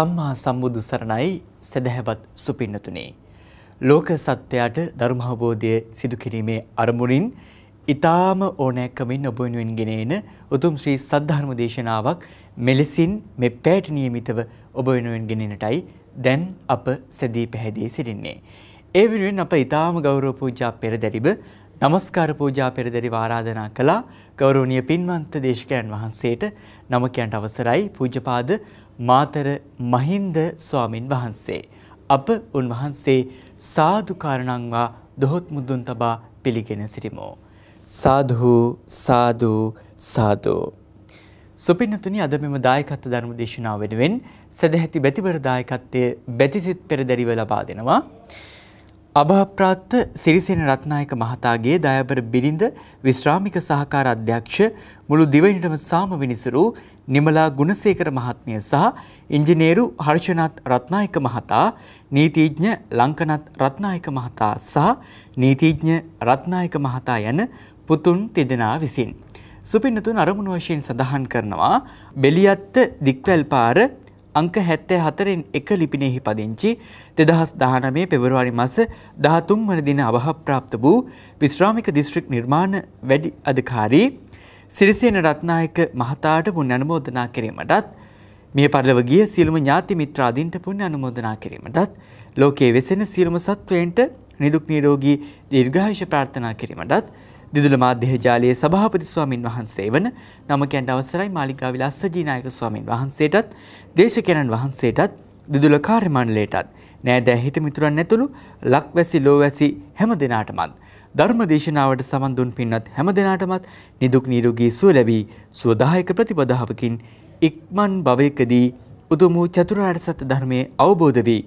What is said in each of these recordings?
සම්මා සම්බුදු සරණයි සදහැවත් සුපින්නතුනේ. ලෝක සත්‍යයට ධර්මහබෝධය සිදු කිරීමේ අරමුණින් ඊ타ම ඕනෑකමින් ඔබ වෙනුවෙන් ගෙනෙන උතුම් ශ්‍රී සද්ධර්ම දේශනාවක් මෙලෙසින් මේ පැයට નિયમિતව ඔබ වෙනුවෙන් ගෙනෙනටයි දැන් අප සැදී පැහැදී සිටින්නේ. ඒ වෙනුවෙන් අප ඊ타ම ගෞරව පූජා පෙරදැරිව නමස්කාර පූජා පෙරදරිව ආරාධනා කළා ගෞරවනීය පින්වන්ත දේශකයන් වහන්සේට නමකයන්ට අවසරයි පූජ්‍යපාද මාතර මහින්ද ස්වාමින් වහන්සේ. අප උන්වහන්සේ සාධකාරණංවා දොහොත් මුදුන් තබා පිළිගෙන සිටිමෝ. සාධූ සාධූ සාධූ. සුපින්නතුනි අද මෙම දායකත්ව ධර්ම දේශනාව වෙනුවෙන් සදැහැති බැතිවර දායකත්වයේ බැතිසිත් පෙරදැරිව ලබා දෙනවා. අභාප්‍රාත්ත සිරිසෙන රත්නායක මහතාගේ දයාබර බිරිඳ විශ්‍රාමික සහකාර අධ්‍යක්ෂ මුළු දිවයිනටම සාම විනිසුරු නිමලා ගුණසේකර මහත්මිය සහ ඉංජිනේරු හර්ෂනත් රත්නායක මහතා නීතිඥ ලංකනත් රත්නායක මහතා සහ නීතිඥ රත්නායක මහතා යන පුතුන් තිදෙනා විසින්. සුපින්නතුන් අරමුණු වශයෙන් සඳහන් කරනවා බෙලියත්ත දික්වැල් පාර අංක හැත්තේ හතරෙන් එක ලිපිනෙහි පදිංචි දෙදහස් දානමේ පෙවරවාරි මස දහතුන් වන දින අවහප්‍රාප්ත වූ විශ්‍රාමික දිස්ත්‍රික් නිර්මාණ වැඩි අධකාරී සිරිසේන රත්නායක මහතාට පුුණ අනුමෝදනා කිරීමටත් මේ පරලව ගිය සියලුම ඥාති මිත්‍රාදීන්ට පුුණ අනුමෝදනා කිරීමටත් ලෝකයේ වෙසෙන සියලුම සත්වයන්ට නිදුක් නිරෝගී දීර්ඝායුෂ ප්‍රාර්ථනා කිරීමටත් දිදුල මාධ්‍ය ජාලයේ සභාපති ස්වාමින් වහන්සේ වන නමකයන්ට අවසරයි මාලිකා විලාස ජීනායක ස්වාමින් වහන්සේටත් දේශකයන්න් වහන්සේටත් දිදුල කාර්ය මණ්ඩලයටත් නෑදෑ හිතමිතුරන් ඇතුළු ලක්වැසි ලෝවැසි හැම දිනාටමත් ධර්ම දේශනාවට සමන් දුන් පින්වත් හැම දිනාටමත් නිදුක් නිරෝගී සුව ලැබී සුවදායක ප්‍රතිපදාවකින් ඉක්මන් භවයකදී උතුම් වූ චතුරාර්ය සත්‍ය ධර්මයේ අවබෝධ වී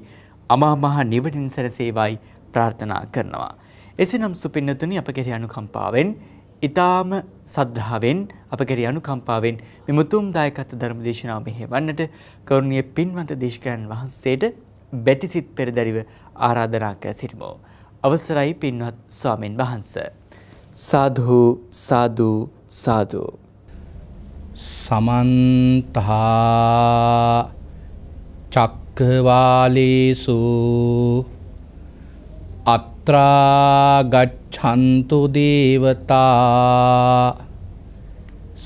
අමා මහ නිවනින් සැරසේවයි ප්‍රාර්ථනා කරනවා. එසේනම් සුපින්නතුනි අප කෙරෙහි අනුකම්පාවෙන් ඊ타ම සද්ධාවෙන් අප කෙරෙහි අනුකම්පාවෙන් මෙමුතුම් දායකත්ව ධර්ම දේශනාව මෙහෙවන්නට කරුණීය පින්වන්ත දේශකයන් වහන්සේට බැතිසිට පෙරදරිව ආරාධනා කර සිටිමු. අවසරයි පින්වත් ස්වාමීන් වහන්ස. සාධු සාධු සාධු. සමන්තහා චක්කවාලේසු අත්‍රාගච්ඡන්තු දේවතා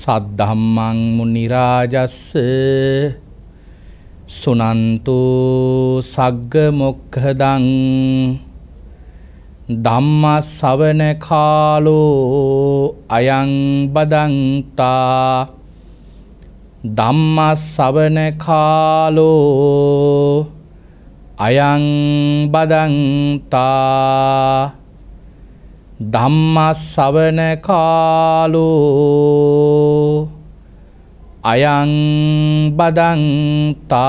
සද්ධම්මං මුනිරාජස්ස සුනන්තු සග්ග මොක්හදං ධම්ම සවන කාලෝ අයං බදන්තා ධම්ම සවන කාලෝ අයං බදන්තා ධම්ම සවන කාලෝ අයං බදන්තා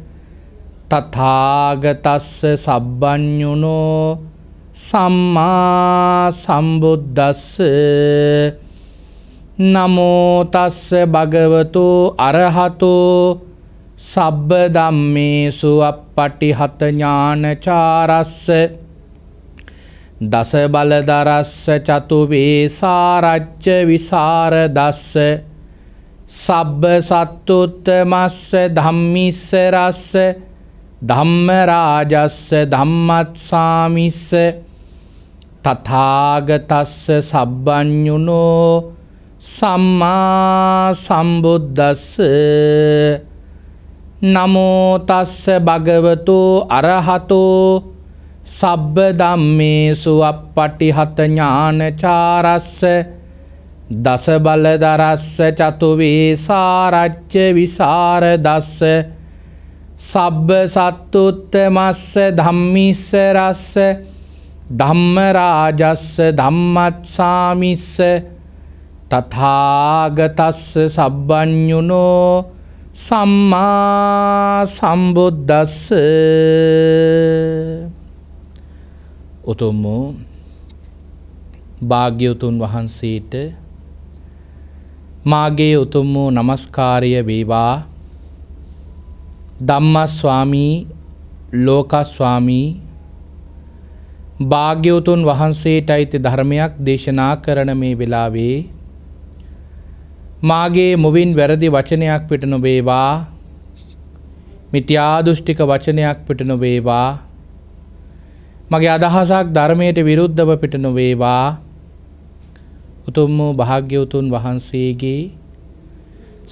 තථාගතස්ස සබ්බඥුනෝ සම්මා සම්බුද්දස්ස නමෝතස්ස භගවතු අරහතෝ සබ්බ දම්මේසු අපපටි හතඥානචාරස්ස දස බලදරස්ස චතුවේ සාරච්ච විසාර දස්ස සබ්බ සත්තුත්ත මස්ස ධම්මිස්ස රස්ස ධම්මරාජස්ස ධම්මත්සාමිස්ස තථාගතස්ස සබ්බඤුනෝ සම්මා සම්බුද්දස්ස නමෝ තස්ස භගවතු අරහතෝ සබ්බ ධම්මේසු අප්පටිහත ඥානචාරස්ස දස බලදරස්ස චතු වේසාරච්ච විසරදස්ස සබ්බ සත්තුත්තමස්ස ධම්මිස්ස රස්ස ධම්මරාජස්ස ධම්මත්සාමිස්ස තථාගතස්ස සබ්බඥුනෝ සම්මා සම්බුද්දස්ස උතුම් භාග්‍යවතුන් වහන්සේට මාගේ උතුම් වූ নমස්කාරය වේවා ධම්මස්වාමී ලෝකස්වාමී භාග්‍යවතුන් වහන්සේට අයිති ධර්මයක් දේශනා කරන මේ වෙලාවේ මාගේ මුවින් වැරදි වචනයක් පිට නොබේවා මිත්‍යාදෘෂ්ටික වචනයක් පිට නොබේවා මගේ අදහසක් ධර්මයට විරුද්ධව පිට නොවේවා උතුම් වූ භාග්‍යවතුන් වහන්සේගේ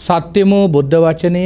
සත්‍යමූ බුද්ධ වචනය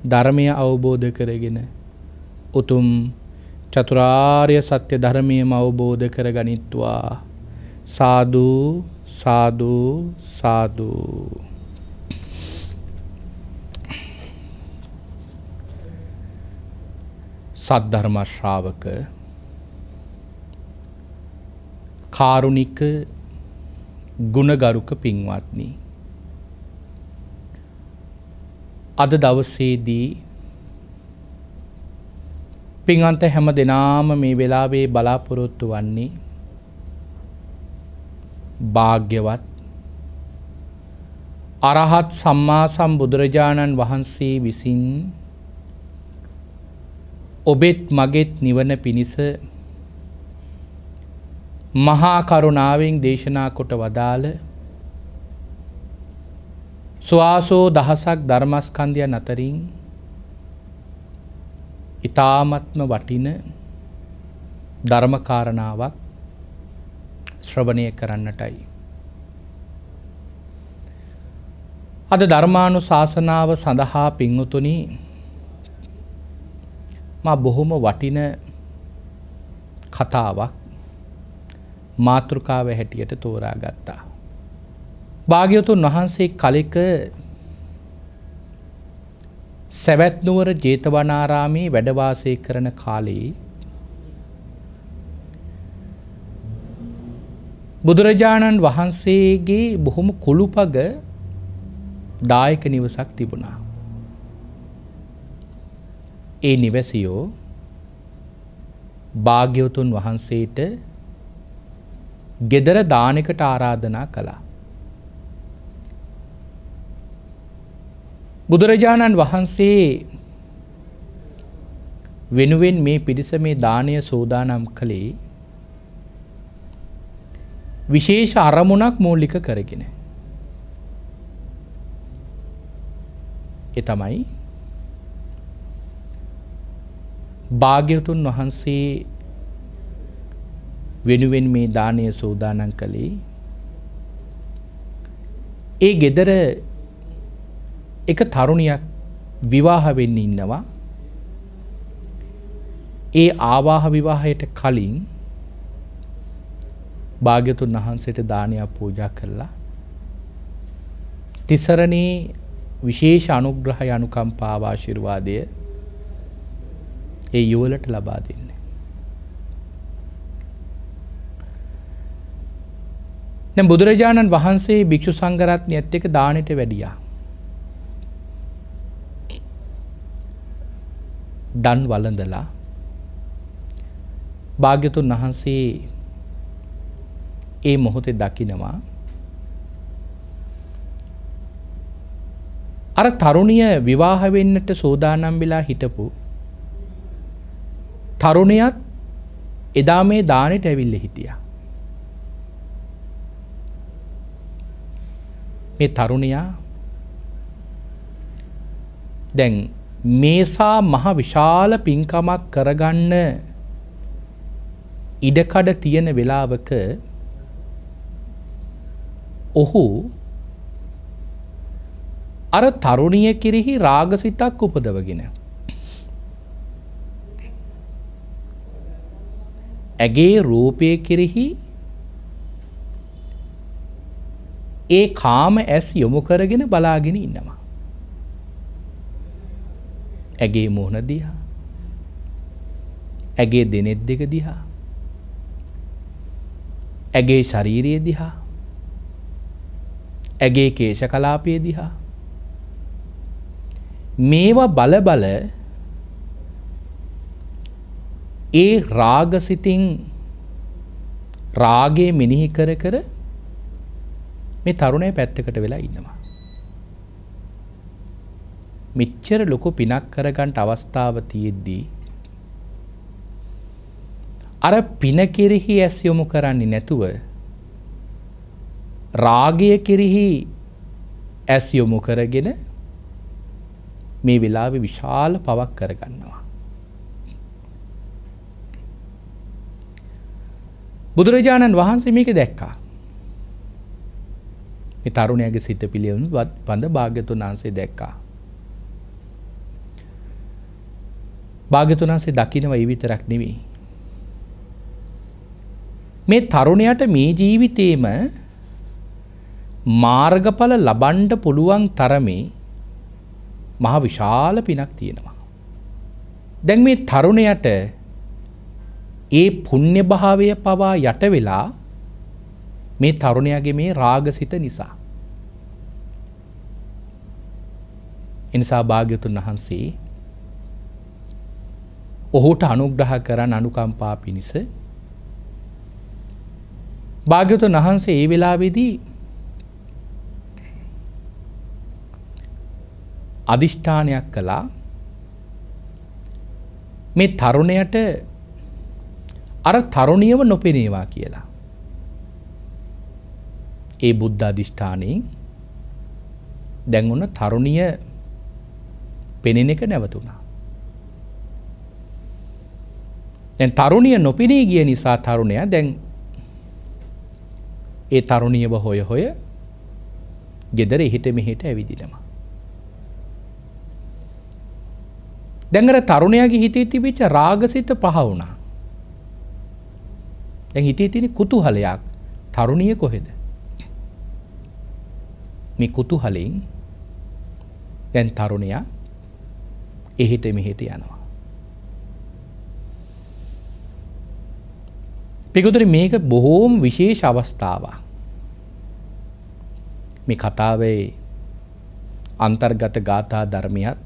ධර්මය අවබෝධ කරගෙන උතුම් චතුරාර්ය සත්‍ය ධර්මයම අවබෝධ කර ගනිත්වා සාධූ සාධූ සාධූ සද්ධර්මශ්‍රාවක කාරුණික ගුණගරුක පින්වත්නී අද දවස්සේදී පින්වන්ත හැම දෙනාම මේ වෙලාවේ බලාපොරොත්තු වන්නේ භාග්‍යවත් අරහත් සම්මා සම්බුදුරජාණන් වහන්සේ විසින් ඔබෙත් මගෙත් නිවන පිණිස මහාකරුණාවෙන් දේශනා කොට වදාළ ස්වාසෝ දහසක් ධර්මස්කන්ධයන් අතරින් ඉතාමත්ම වටින ධර්මකාරණාවක් ශ්‍රවණය කරන්නටයි. අද ධර්මාණු ශාසනාව සඳහා පිංවතුනි මා බොහොම වටින කතාවක් මාතෘකාව හැටියට තෝරා ගත්තා. භාග්‍යවතුන් වහන්සේ කලෙක සැවැත්නුවර ජේතවනාරාමී වැඩවාසය කරන කාලයේ බුදුරජාණන් වහන්සේගේ බොහොම කුළුපග දායක නිවසක් තිබුණා. ඒ නිවැසියෝ භාග්‍යවතුන් වහන්සේට ගෙදර දානකට ආරාධනා කලා. බුදුරජාණන් වහන්සේ වෙනුවෙන් මේ පිරිස මේ දානය සෝදානම් කළේ විශේෂ අරමුණක් මූලික කරගෙන. එතමයි භාග්‍යවතුන් වහන්සේ වෙනුවෙන් මේ දානය සෝදානන් කළේ ඒ ගෙදර එක තරුණයක් විවාහ වෙන්න ඉන්නවා ඒ ආවාහ විවාහයට කලින් භාග්‍යතුන් වහන්සේට දානයක් පූජා කරලා තිසරණේ විශේෂ අනුග්‍රහ යනුකම්පාවාශිර්වාදය ඒ යුවලට ලබා දෙන්න. බුදුරජාණන් වහන්සේ භික්‍ෂු සංගරත්නය ඇත් එක දානට වැඩියා. දන් වලඳලා භාග්‍යතුන් වහන්සේ ඒ මොහොතේ දකිනවා අර තරුණිය විවාහ වෙන්නට සෝදානම් වෙලා හිටපු තරුණියත් එදා මේ දානෙට ඇවිල්ල හිටියා. මේ තරුණියා දැන් මේසා මහ විශාල පින්කමක් කරගන්න ඉඩකඩ තියෙන වෙලාවක ඔහු අර තරුණිය කිරිහි රාගසිතක් උපදවගෙන. ඇගේ රූපය කිරිහි ඒ කාම ඇස් යොමු කරගෙන බලාගෙන ඉන්නවා. ඇගේ මුහුණ දිහා ඇගේ දෙනෙත් දෙක දිහා ඇගේ ශරීරය දිහා ඇගේ කේශ කලාපය දිහා මේවා බලබල ඒ රාගසිතින් රාගේ මිනිහි කර කර මේ තරුණය පැත්තකට වෙලා ඉන්නවා මෙච්චර ලොකු පිනක් කරගන්ට අවස්ථාව තියෙද්දී. අර පින කෙරෙහි ඇස් යොමු කරන්නේ නැතුව රාගය කෙරෙහි ඇස් යොමු කරගෙන මේ වෙලාවෙ විශාල පවක් කරගන්නවා. බුදුරජාණන් වහන්සේ මේක දැක්කා. මේ තරුණයගේ සිත පිළියුණු වඳ භාග්‍යතුන් වහන්සේ දැක්කා. භාගතුනාසේ දකිනව ඉවිතරක් නෙවෙයි. මේ තරුණයට මේ ජීවිතේම මාර්ගඵල ලබන්ඩ පුළුවන් තරමේ මහ විශාල පිනක් තියෙනවා. දැන් මේ තරුණයට ඒ පුුණ්‍ය භාවය පවා යට වෙලා මේ තරුණයගේ මේ රාගසිත නිසා. එනිසා භාග්‍යතුන් වහන්සේ ඔහුට අනුග්‍රහ කරන්න අනුකම්පා පිණිස භාග්‍යතුන් වහන්සේ ඒ වෙලාවෙදී අධිෂ්ඨානයක් කළා මේ තරුණයට අර තරුණියව නොපෙනේවා කියලා. ඒ බුද්ධ අධිෂ්ඨානයෙන් දැන් ඔන්න තරුණිය පෙනෙන එක නැවතුණා. දැන් තරුණිය නොපිනී ගිය නිසා තරුණයා දැන් ඒ තරුණියව හොය හොය ගෙදර එහිට මෙහිට ඇවිදිලම. දැඟර තරුණයාගේ හිතේ තිබිච්ච රාගසිත පහ වුණා. දැන් හිතේ තින කුතුහලයක් තරුණිය කොහෙද. මේ කුතුහලින් දැන් තරුණයා එහිට මෙහිට යනවා. පිකුතර මේක බොහෝම විශේෂ අවස්ථාවක්. මේ කතාවේ අන්තර්ගත ගාථා ධර්මයත්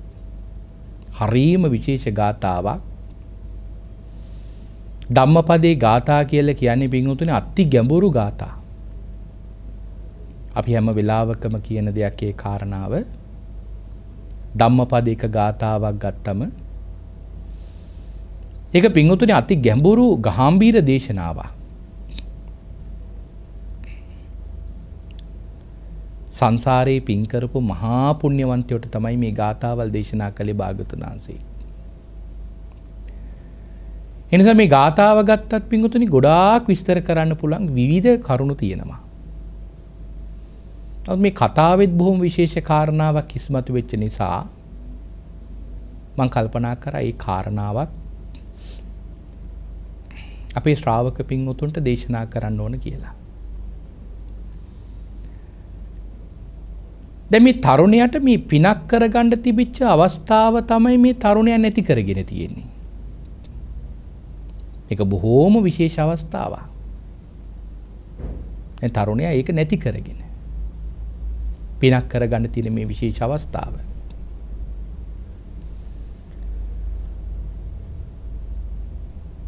හරීම විශේෂ ගාථාවක් ධම්මපදේ ගාථා කියල කියන්නේ පිංහතුන අත්ති ගැඹුරු ගාථා. අපි හැම වෙලාවකම කියන දෙයක් ඒ කාරණාව ධම්මපද එක ගාථාවක් ගත්තම ඒක පිංහතුන අති ගැඹුරු ගහම්බීර දේශනාව. සංසාරයේ පින්කරපු මහාපුුණ්්‍යවන්තයොට තමයි මේ ගාථාවල් දේශනා කළේ භාගතුන් වහන්සේ. එනිසා මේ ගාථාව ගත්තත් පිංගුතුනි ගොඩාක් විස්තර කරන්න පුළන් විවිධ කරුණු තියෙනවා. මේ කතාවත් බොහොම විශේෂ කාරණාවක් කිස්මතු වෙච්ච නිසා මං කල්පනා කර ඒ කාරණාවත් අපේ ශ්‍රාවක පින් උතුන්ට දේශනා කරන්න ඕන කියලා. දැම තරුණයට මේ පිනක් කරගණ්ඩ තිබිච්ච අවස්ථාව තමයි මේ තරුණය නැති කරගෙන තියෙන්නේ. එක බොහෝම විශේෂ අවස්ථාවක්. තරුණය ඒක නැති කරගෙන. පිනක් කරගන්න තින මේ විශේෂ අවස්ථාව.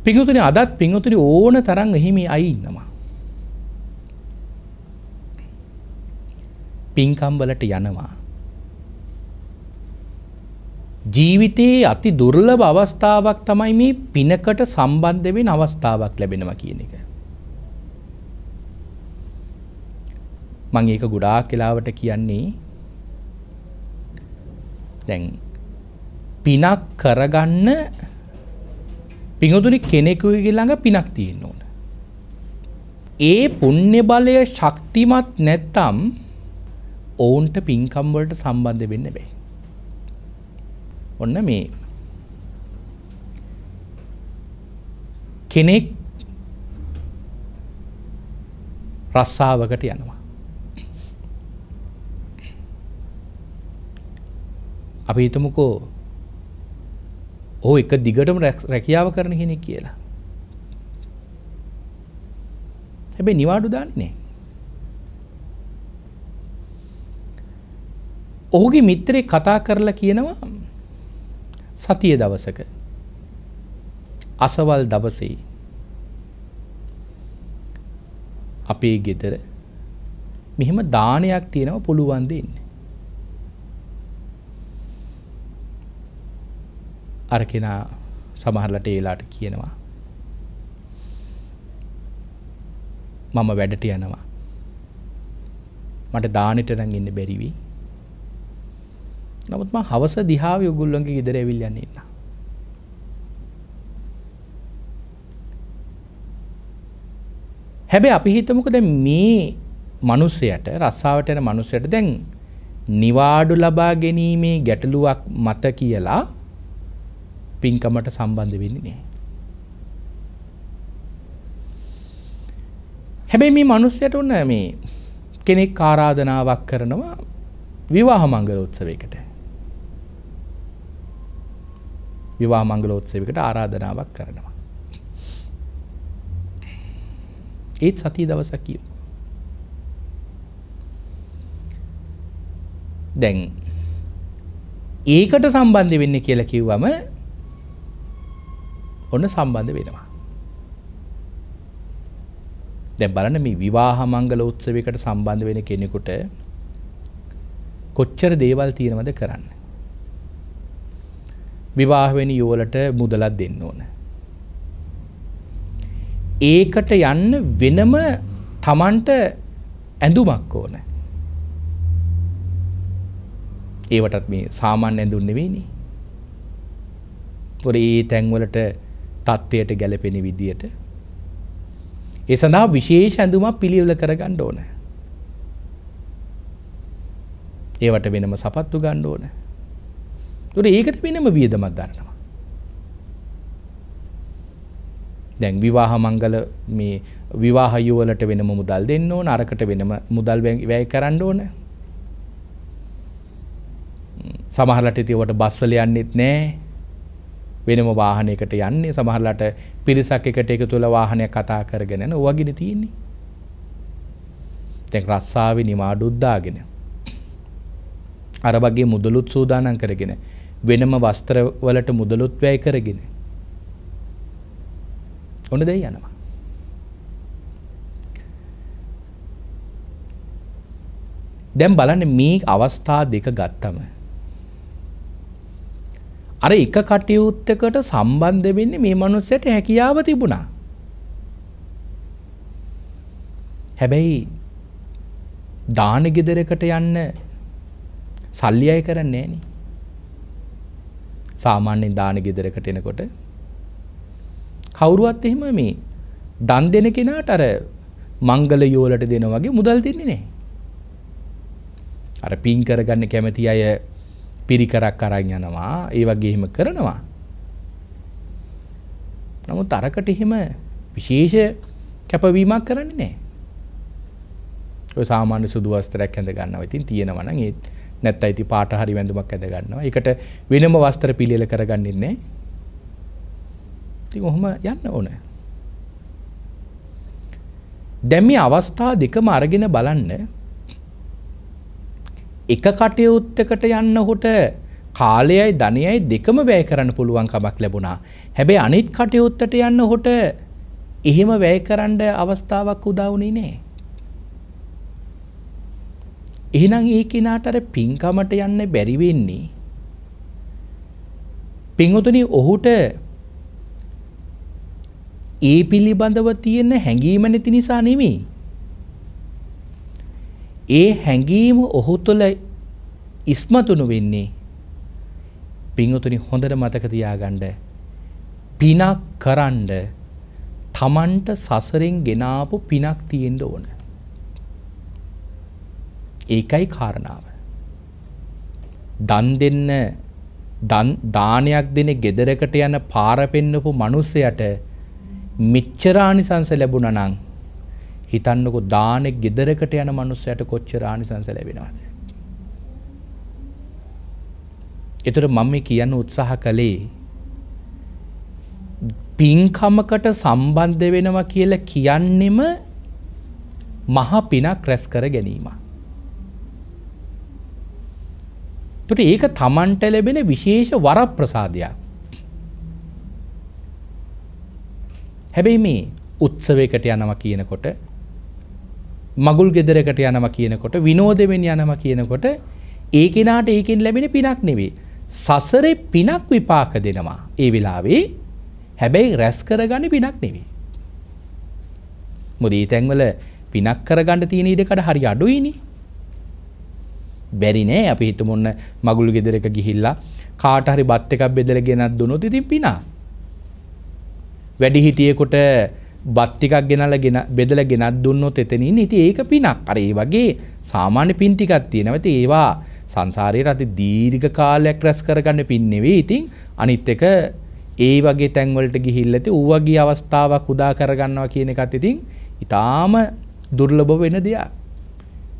පිංහතුනි අදත් පිංහතුනි ඕන තරන් එහිමි අයිඉන්නවා. පින්කම්වලට යනවා. ජීවිතයේ අති දුර්ලභ අවස්ථාවක් තමයි මේ පිනකට සම්බන්ධ වෙන අවස්ථාවක් ලැබෙනවා කියන එක. මං ඒක ගොඩාක් කලාවට කියන්නේ දැන් පිනක් කරගන්න පිහතුනි කෙනෙකුගේ ළඟ පිනක් තියෙන් ඕන. ඒ පුුණ්‍ය බලය ශක්තිමත් නැත්තම් ඔවුන්ට පින්කම්වලට සම්බන්ධ වෙන්න බැයි. ඔන්න මේ කෙනෙක් රස්සාාවකට යනවා. අපි හිතමුකෝ ඕ එක දිගටම රැකියාව කරන කෙනෙක් කියලා. හැබැයි නිවාඩු දාන්නේ ඔහුගේ මිත්‍රේ කතා කරලා කියනවා සතිය දවසක අසවල් දවසේ අපේ ගෙදර මෙහෙම දානයක් තියෙනව පුළුවන් දෙන්නේ අරකෙනා සමහරලට ඒලාට කියනවා. මම වැඩට යනවා. මට දානට නම් ඉන්න බැරිවී. නමුත් මං හවස දිහාව යුගුල්ලොන්ගේ ඉදර ඇවිල් යන්න ඉන්න. හැබැ අපි හිතමුකද මේ මනුස්සයට රස්සාාවටන මනුස්සයට දැන් නිවාඩු ලබා ගැනීමේ ගැටලුවක් මත කියලා පින්කමට සම්බන්ධ වෙන්නේ නෑ. හැබැයි මේ මනුස්සයට ඔන්න මේ කෙනෙක් ආරාධනාවක් කරනවා විවාහ මංගල උත්සවයකට. විවා මංගල උත්සවයකට ආරාධනාවක් කරනවා. ඒත් සති දවසක් කියෝ. දැන් ඒකට සම්බන්ධ වෙන්න කියලා කිව්වම ඔන්න සම්බන්ධ වෙනවා. දැ බලන මේ විවාහ මංගල උත්සවකට සම්බන්ධ වෙන කෙනෙකුට කොච්චර දේවල් තියෙනවද කරන්න. විවාහවෙනි යෝලට මුදලත් දෙන්න ඕන. ඒකට යන්න වෙනම තමන්ට ඇඳුමක් ඕන. ඒවටත් මේ සාමාන්‍ය ඇඳුන්නෙවෙනි. ඒ තැන්වලට තත්ත්වයට ගැලපෙන විදියට ඒ සඳහා විශේෂ ඇඳුමක් පිළිවෙල කරගන්න ඕන. ඒවට වෙනම සපත්තු ගන්න ඕන. ඒතර ඒකට වෙනම වියදමක් දරනවා. දැන් විවාහ මංගල මේ විවාහ යුවලට වෙනම මුදල් දෙන්න ඕන අරකට වෙනම මුදල් වැය කරන්න ඕන සමහරට ඉතින් ඔබට බස් වල යන්නෙත් නැහැ වෙනම වාහනයකට යන්නේ සමහරලාට පිරිසක් එකට එකතු වෙලා වාහනයක් කතා කරගෙන යන ඔවගින තියෙන්නේ. දැන් රස්සාවේ නිමාඩුත් දාගෙන අර වගේ මුදලුත් සූදානම් කරගෙන වෙනම වස්ත්‍ර වලට මුදලුත් වැය කරගෙන ඔන්න දෙයි යනවා. දැන් බලන්න මේ අවස්ථා දෙක ගත්තම අර එක කටයුත්තකට සම්බන්ධ වෙන්නේ මේ මනුස්සයට හැකියාව තිබුණා. හැබැයි දාන ගෙදරකට යන්න සල්ලි අය කරන්නේ නෑනේ. සාමාන්‍යයෙන් දාන ගෙදරකට එනකොට කවුරුවත් එහෙම මේ දන් දෙන කෙනාට අර මංගල යෝලට දෙන වගේ මුදල් දෙන්නේ නෑ. අර පින් කරගන්න කැමති අය පිරිකරක් අරන් යනවා ඒ වගේම කරනවා. නමුත් අරකට එහෙම විශේෂ කැපවීමක් කරන්නේ නැහැ. ඔය සාමාන්‍ය සුදු වස්ත්‍රයක් ඇඳ ගන්නවා. ඉතින් තියෙනවා නම් ඒත් නැත්නම් ඉතින් පාට හරි වැඳුමක් ඇඳ ගන්නවා. ඒකට වෙනම වස්ත්‍ර පිළියෙල කරගන්නේ නැහැ. ඉතින් ඔහොම යන්න ඕනේ. දැන් මේ අවස්ථා දෙකම අරගෙන බලන්න එක කටයුත්තකට යන්නහොට කාලයයි ධනයයි දෙකම වැය කරන්න පුළුවන්කමක් ලැබුණා. හැබැයි අනිත් කටයුත්තට යන්න හොට එහෙම වැය කරන්න අවස්ථාවක් උදවුණේ නෑ. එහෙනම් ඒ කෙනාටර පින්කමට යන්න බැරිවෙන්නේ. පින්වතුනි ඔහුට ඒ පිළිබඳව තියෙන හැඟීම නැති නිසා නෙමෙයි. ඒ හැඟීම ඔහු තුළ ඉස්මතුණු වෙන්නේ පිංහතුනි හොඳට මතක තියාගණ්ඩ පිනක් කරන්ඩ තමන්ට සසරෙන් ගෙනාපු පිනක් තියෙන්ට ඕන ඒකයි කාරණාව දන් දෙන්න දානයක් දෙන ගෙදරකට යන පාර පෙන්නපු මනුස්සයට මිච්චරානිසංස ලැබුණ නං හිතන්නකො දානෙ ගෙදරකට යන මනුස්සයට කොච්චර ආනිසංස ලැබෙනවද. එතට මම කියන්න උත්සාහ කළේ පින්කමකට සම්බන්ධ වෙනවා කියල කියන්නෙම මහ පිනක් රැස් කර ගැනීම. තුට ඒක තමන්ට ලැබෙන විශේෂ වර ප්‍රසාධයක්. හැබැයි මේ උත්සවයකට යනවා කියනකොට මගුල් ගෙදරකට යනම කියනකොට විනෝදවෙන් යනම කියනකොට ඒ කෙනාට ඒකෙන් ලැබෙන පිනක් නෙවේ. සසරේ පිනක් විපාක දෙනවා. ඒ වෙලාවේ හැබැයි රැස් කරගන්න පිනක් නෙවේ. මොද ඒ තැන්වල පිනක් කරගන්න තියෙන ඉඩකට හරි අඩුයිනි. බැරි නෑ අපි හිතමු ඔන්න මගුල් ගෙදරක ගිහිල්ලා කාට හරි බත් එකක් බෙදලා ගෙනත් දුනොත් ඉතින් පිනා. වැඩි හිටියෙකුට බත්තිකක් ගෙනල ගෙන බෙදල ගෙනත් දුන්නොත් එතනින් ඉති ඒක පිනක් අරේ වගේ සාමාන්‍ය පින්ටිකත් තියෙනවති ඒවා සංසාරය රති දීර්ඝ කාලයක් රැස් කරගන්න පින්නෙවේ ඉතිං අනිත් එක ඒ වගේ තැන්වලට ගිහිල්ලති ඌවගේ අවස්ථාවක් උදා කරගන්නවා කියන එකත් ඉතිං ඉතාම දුර්ලබ වෙන දෙයක්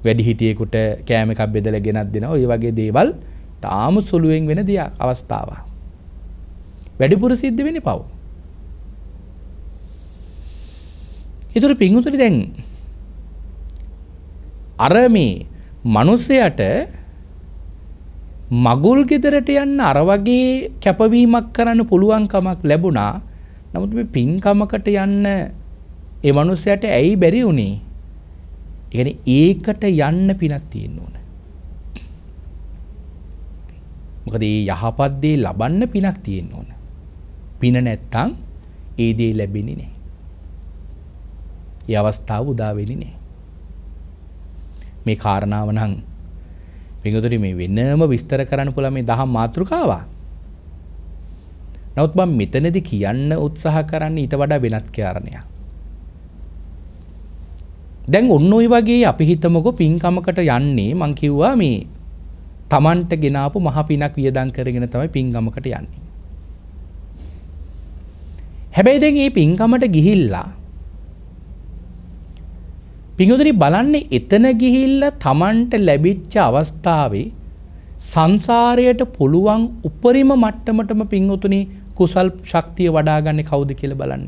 වැඩිහිටියෙකුට කෑමකක් බෙදල ගෙනත් දෙෙන ඔය වගේ දේවල් තාම සුළුවෙන් වෙන දෙයක් අවස්ථාව වැඩිපුර සිද්ධ වෙන පව් ඒතර පිංගුතුනි දැන් අර මේ මිනිසයාට මගුල් ගෙදරට යන්න අර වගේ කැපවීමක් කරන්න පුළුවන් කමක් ලැබුණා. නමුත් මේ පින්කමකට යන්න ඒ මිනිසයාට ඇයි බැරි වුනේ? ඒ ඒකට යන්න පිනක් තියෙන්න ඕන. මොකද මේ යහපත් දේ ලබන්න පිනක් තියෙන්න ඕන. පින නැත්තම් ඒ දේ ලැබෙන්නේ නැහැ. ඒ අවස්ථාව උදාවෙලි නෑ. මේ කාරණාව නම් පිඟුතුනි මේ වෙනම විස්තර කරන්න පුළුවන් මේ දහම් මාතෘකාව. නමුත් මම මෙතනදී කියන්න උත්සාහ කරන්නේ ඊට වඩා වෙනත් කාරණයක්. දැන් ඔන්න ඔය වගේ අපි හිතමුකෝ පින්කමකට යන්නේ මං කිව්වා මේ Tamanට ගෙනාපු මහ පිනක් වියදම් කරගෙන තමයි පින්කමකට යන්නේ. හැබැයි දැන් මේ පින්කමට ගිහිල්ලා පිහුදරි බලන්නේ එතන ගිහිල්ල තමන්ට ලැබිච්ච අවස්ථාවේ සංසාරයට පුළුවන් උපරිම මට්ටමටම පින්වතුනි කුසල් ශක්තිය වඩාගන්න කවුද කියල බලන්න.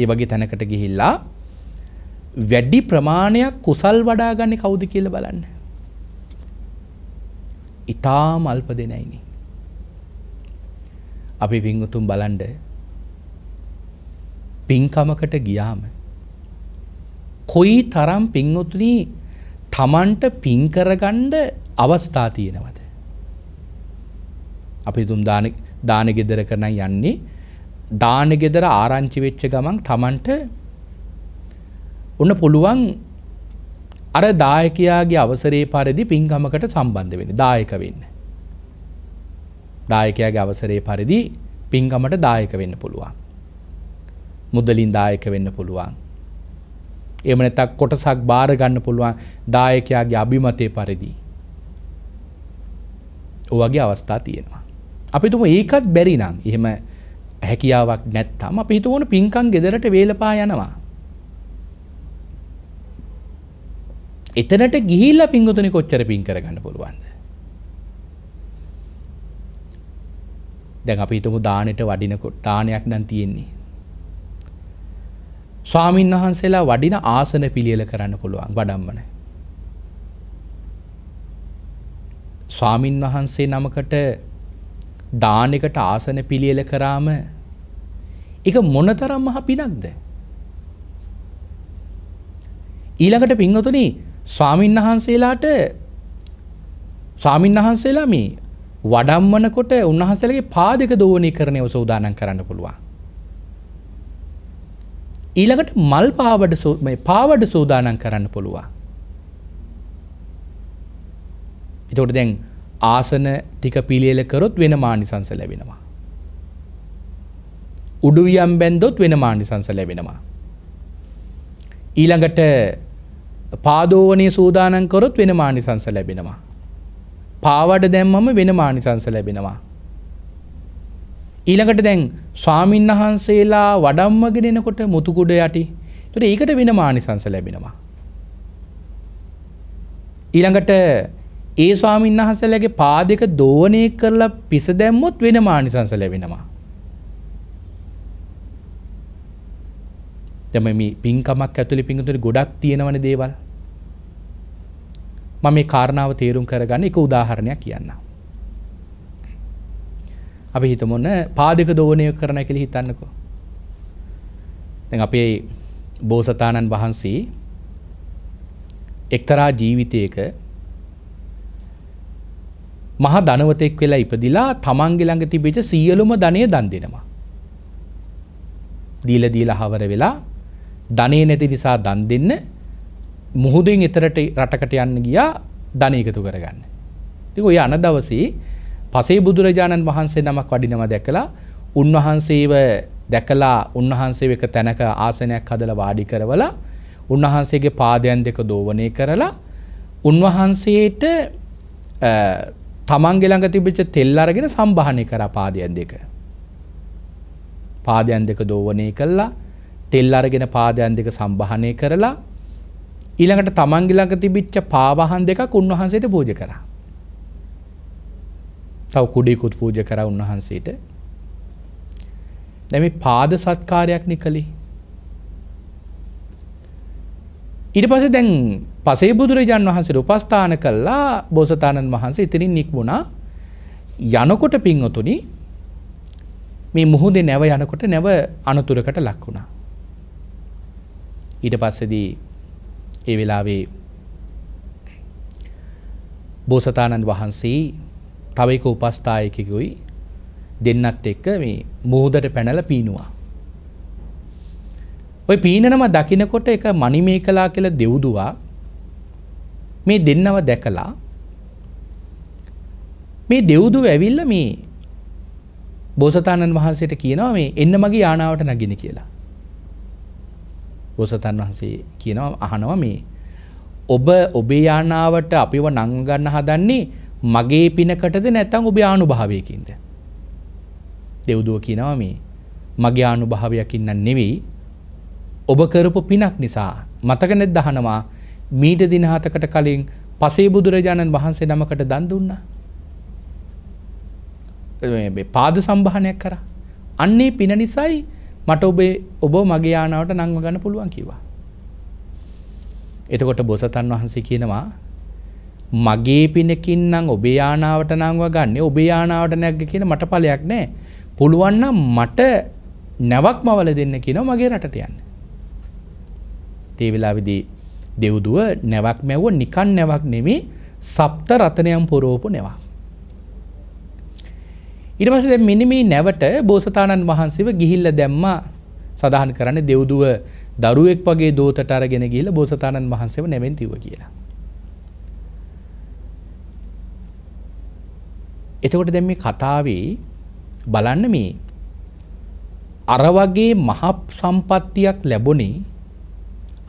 ඒ වගේ තැනකට ගිහිල්ලා වැඩි ප්‍රමාණයක් කුසල් වඩාගන්න කවුද කියල බලන්න. ඉතා මල්ප දෙනයිනි. අපි පිංගුතුම් බලන්ඩ පින්කමකට ගියාම. කොයි තරම් පින්වතුනී තමන්ට පින්කරගණ්ඩ අවස්ථා තියෙනවද. අපි තුම් දානගෙදර කරන යන්නේ දානගෙදර ආරංචි වෙච්ච ගමන් තමන්ට ඔන්න පුළුවන් අර දායකයාගේ අවසරේ පරිදි පින්කමකට සම්බන්ධ වෙන දායක වෙන්න. දායකයාගේ අවසරේ පරිදි පින්කමට දායක වෙන්න පුළුවන්. මුදලින් දායක වෙන්න පුළුවන්. එම නැතක් කොටසක් බාරගන්න පුළුවන් දායකයාගේ අභිමතය පරිදි. ඔවගේ අවස්ථා තියෙනවා. අපිතුම ඒකත් බැරි නම් එහෙම හැකියාවක් නැත්තම් අප හිතුවන පින්කං ගෙදරට වේලපා යනවා. එතනට ගිහිල්ල පින්ගතුනි කොච්චර පින් කරගන්න පුළුවන්ද. දැන් අපි හිතමු දානට වඩිනකොට දානයක් දැන් තියෙන්නේ ස්වාමීන් වහන්සේලා වඩින ආසන පිළියල කරන්න පුළුවන් වඩම්මන. ස්වාමින් වහන්සේ නමකට දානකට ආසන පිළියල කරාම එක මොනතරම් මහ පිනක්ද. ඊළඟට පින්වතුනි ස්වාමින් වහන්සේලාට ස්වාමින් වහන්සේලා මේ වඩම්මනකොට උන්වහන්සේලගේ පාදක දෝනය කරනය සෝදානන් කරන්න පුළුවන්. ඊළඟට මල් පාවඩ සෝමය පාවඩ සූදානන් කරන්න පුළුවන්. එතකොට දැන් ආසන ටික පිළියල කරොත් වෙන මානිසංස ලැබෙනවා. උඩුවියම් බැන්දොත් වෙන මානිසංස ලැබෙනවා. ඊළඟට පාදෝවනය සූදානන් කරොත් වෙන මානිසංස ලැබෙනවා. පාවඩ දැම්මම වෙන මානිසංස ලැබෙනවා. ඊළඟට දැන් ස්වාමීන් වහන්සේලා වඩම්මගෙන එනකොට මුතුකුඩ යටි. ඒතර ඒකට වෙන මානිසංස ලැබෙනවා. ඊළඟට ඒ ස්වාමීන් වහන්සේලාගේ පාදයක දෝවණය කරලා පිස දැම්මොත් වෙන මානිසංස ලැබෙනවා. දැන් මේ පින්කමක් ඇතුලේ පින්කමට ගොඩක් තියෙනවනේ දේවල්. මම මේ කාරණාව තේරුම් කරගන්න එක උදාහරණයක් කියන්නම්. අපි හිතමොන්න පාදක දෝනය කරන කළ හිතන්නකෝ. දැන් අපේ බෝසතාණන් වහන්සේ එක්තරා ජීවිතයක මහා ධනවතෙක් වෙලා ඉපදිලා තමන්ගේ ළඟ තිබෙච්ච සියලුම ධනය දන් දෙනවා. දීලා දීලා හවර වෙලා ධනෙ නැති නිසා දන් දෙන්න මුහුදෙන් එතරට රටකට යන්න ගියා ධන එකතු කරගන්න. ඉතින් ඔය අන දවසේ පසේ බුදුරජාණන් වහන්සේ නමක් වඩිනව දැකලා උන්වහන්සේව දැකලා උන්වහන්සේ එක තැනක ආසනයක් හදලා වාඩි කරවලා උන්වහන්සේගේ පාදයන් දෙක දෝවණය කරලා උන්වහන්සේට තමන්ගේ ළඟ තිබිච්ච තෙල් අරගෙන සම්භාහණය කරා පාදයන් දෙක. පාදයන් දෙක දෝවණය කළා තෙල් අරගෙන පාදයන් දෙක සම්භාහණය කරලා ඊළඟට තමන්ගේ ළඟ තිබිච්ච පාවහන් දෙකක් උන්වහන්සේට පූජා කරා. තව කුඩිකුත් පූජ කර උන්වහන්සේට දැම පාද සත්කාරයක් නිකළි ඉට පස දැන් පසේ බුදුරජාන් වහන්සේ උපස්ථාන කල්ලා බෝසතාණන් වහන්සේ ඉතිරින් නික්මුණා යනකොට පින්වතුනි මේ මුහුදේ නැව යනකොට නැව අනතුරකට ලක් වුණා ඊට පස්සදී ඒ වෙලාවේ බෝසතාණන් වහන්සේ තවයික උපස්ථායකකුයි දෙන්නත් එක්ක මේ මෝදට පැනල පීනවා. ඔය පීනනම දකිනකොට එක මනිමේ කලා කියල දෙව්දවා මේ දෙන්නව දැකලා මේ දෙව්දු ඇවිල්ල මේ බෝසතාණන් වහන්සේට කියනවා මේ එන්න මගේ යානාවට නගෙන කියලා. බෝසතන් වහන්සේ කියනවා අහනවා මේ ඔබ ඔබේ යානාවට අපිව නංගන්න හදන්නේ මගේ පිනකටද නැතන් ඔබ ආනුභාවයකින්ද. දෙව්දුව කියනවා මේ මගේ ආනුභාවයකින්න නෙවෙයි ඔබ කරපු පිනක් නිසා මතක නැද්ද අහනවා මීට දින හතකට කලින් පසේ බුදුරජාණන් වහන්සේ නමකට දන් දුන්නා. පාද සම්භානයක් කරා. අන්නේ පින නිසයි මට ඔබේ ඔබ මගේ යානාවට නංව ගන්න පුළුවන් කිවා. එතකොට බොසතන් වහන්සේ කියනවා මගේ පිනකින් නම් ඔබේ ආනාවට නංව ගන්න ඔබේ ආනාවට නැග්ග කියන මට ඵලයක් නෑ පුළුවන් නම් මට නැවක් මවල දෙන්න කියනවා මගේ රටට යන්න. ඒ වෙලාවේදී දෙව්දුව නැවක් මැවුව නිකන් නැවක් නෙමේ සප්ත රතනයන් පොරෝපු නෙවක්. ඊට පස්සේ දැන් මෙන්න මේ නැවට බෝසතාණන් වහන්සේව ගිහිල්ලා දැම්මා සදාහන් කරන්නේ දෙව්දුව දරුවෙක් වගේ දෝතට අරගෙන ගිහිල්ලා බෝසතාණන් වහන්සේව නැවෙන් තිව්වා කියලා. එතකොට දැන් මේ කතාවේ බලන්න මේ අර වගේ මහ සම්පත්තියක් ලැබුණේ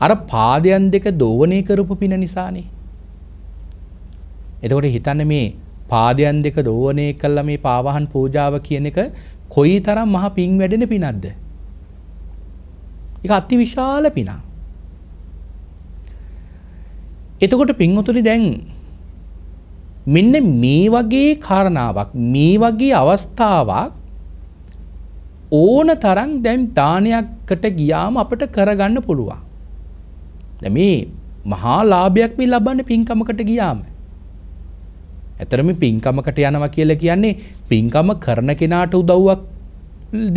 අර පාදයන් දෙක දෝවණය කරපු පින නිසානේ. එතකොට හිතන්න මේ පාදයන් දෙක දෝවණය කළා මේ පාවහන් පූජාව කියන එක කොයිතරම් මහ පිං වැඩෙන පිනක්ද? ඒක අතිවිශාල පිනක්. එතකොට පින්වතුනි දැන් මෙන්න මේ වගේ කාරණාවක් මේ වගේ අවස්ථාවක් ඕන තරම් දැම් දානයක්කට ගියාම අපට කරගන්න පුළුවන්. දැ මේ මහා ලාභයක් මේ ලබන්න පින්කමකට ගියාම. ඇතරම පින්කමකට යනවා කියලා කියන්නේ පින්කම කරන කෙනාට උදව්වක්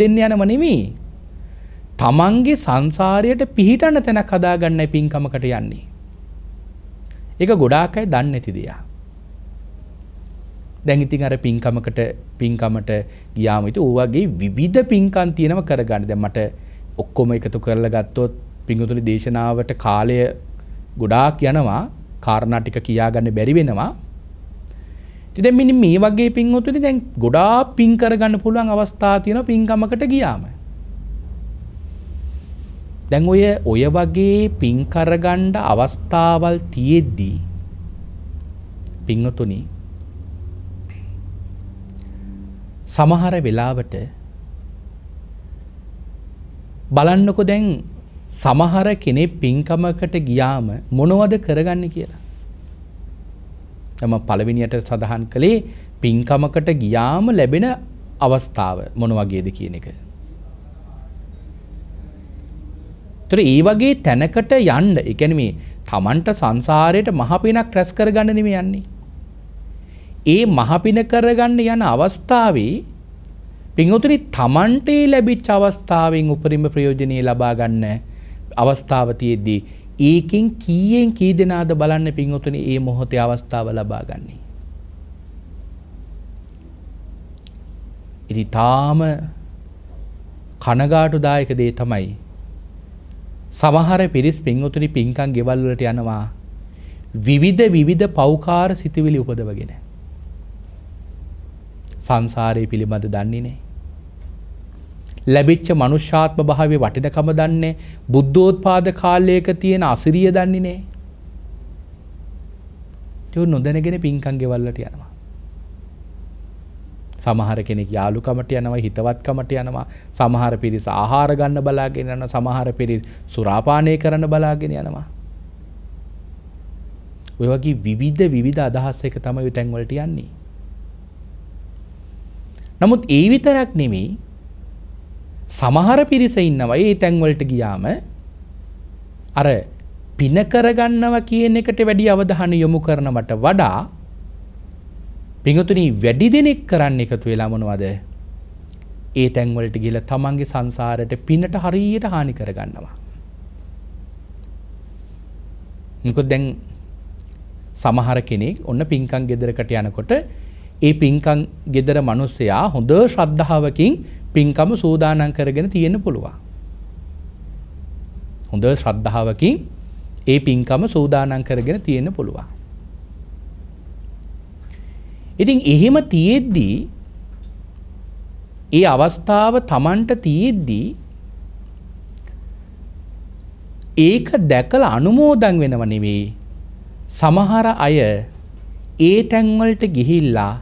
දෙන්න යනම නෙමේ. තමන්ගේ සංසාරයට පිහිටන තැනක් හදාගන්න පින්කමකට යන්නේ. එක ගොඩාක් අයි දන්නේ නැති දෙයක්. දැංඉතින් අර පින්කමකට පින්කමට ගියාමට ඕවගේ විවිධ පින්කන් තියෙනව කරගන්න දැ මට ඔක්කොම එකතු කරලා ගත්තොත් පිංහතුළි දේශනාවට කාලය ගොඩාක් යනවා කාරණාටික කියාගන්න බැරි වෙනවා තිද මිනි මේ වගේ පින්වතුනි දැන් ගොඩා පින් කරගන්න පුළුවන් අවස්ථා තියෙන පින්කමකට ගියාම. දැන් ඔය ඔය වගේ පින් කරගන්න අවස්ථාවල් තියෙද්දී පින්වතුනි සමහර වෙලාවට බලන්නකො දැන් සමහර කෙනෙ පින්කමකට ගියාම මොනවද කරගන්න කියලා. තම පළවිනියට සඳහන් කළේ පින්කමකට ගියාම ලැබෙන අවස්ථාව මොන වගේද කියන එක. තුර ඒ වගේ තැනකට යන්න එකැන මේ තමන්ට සංසාරයට මහපිනක් රැස් කරගන්න නෙම යන්නේ. ඒ මහපින කරගන්න යන අවස්ථාවේ පින්වතුනි තමන්ට ලැබිච්ච අවස්ථාවෙන් උපරිම ප්‍රයෝජනය ලබා ගන්න අවස්ථාව තියෙද්දී ඒකෙන් කීයෙන් කී දෙනාද බලන්න පින්වතුනි ඒ මොහොතේ අවස්ථාව ලබා ගන්නේ. ඉතින් තාම කනගාටුදායක දේ තමයි සමහර පිරිස් පින්වතුනි පින්කම් ගෙවල් වලට යනවා විවිධ විවිධ පෞකාර සිතුවිලි උපදවගෙන. සංසාරය පිළිබඳ දන්නේ නෑ. ලැබිච්ච මනුෂ්‍යාත්ම භාවය වටිනකම දන්නේ බුද්ධෝත්පාද කාලයක තියෙන අසිරිය දන්නේ නෑ. තු නොදැනගෙන පින්කං ගෙවල්ලට යනවා. සමහර කෙනෙක් යාළුකමට යනවා හිතවත්කමට යනවා සමහර පිරිස ආහාර ගන්න බලාගෙන යනවා සමහර පිරිස සුරාපානය කරන්න බලාගෙන යනවා. ඔය වගේ විවිධ විවිධ අදහස් එක තමයි තැන්වලට යන්නේ. නමුත් ඒ විතරක් නෙමෙයි සමහර පිරිස ඉන්නවා ඒ තැන්වලට ගියාම අර පින කරගන්නවා කියන එකට වැඩි අවධානය යොමු කරනවට වඩා පිඟුතුනි වැඩි දෙනෙක් කරන්න එකතු වෙලා මොනවද? ඒ තැන්වලට ගිහලා තමන්ගේ සංසාරයට පිනට හරියට හානි කරගන්නවා. මොකද දැන් සමහර කෙනෙක් ඔන්න පින්කම් ගෙදරකට යනකොට ඒ පින්කං ගෙදර මනුස්සයා හොඳ ශ්‍රද්ධාවකින් පින්කම සූදානන් කරගෙන තියෙන පුළුවන්. හොඳ ශ්‍රද්ධාවකින් ඒ පින්කම සූදානන් කරගෙන තියෙන පුළුවන්. ඉතින් එහෙම තියෙද්දී ඒ අවස්ථාව තමන්ට තියෙද්දී ඒක දැකල අනුමෝදන් වෙනව නෙවෙයි සමහර අය ඒ තැන්වලට ගිහිල්ලා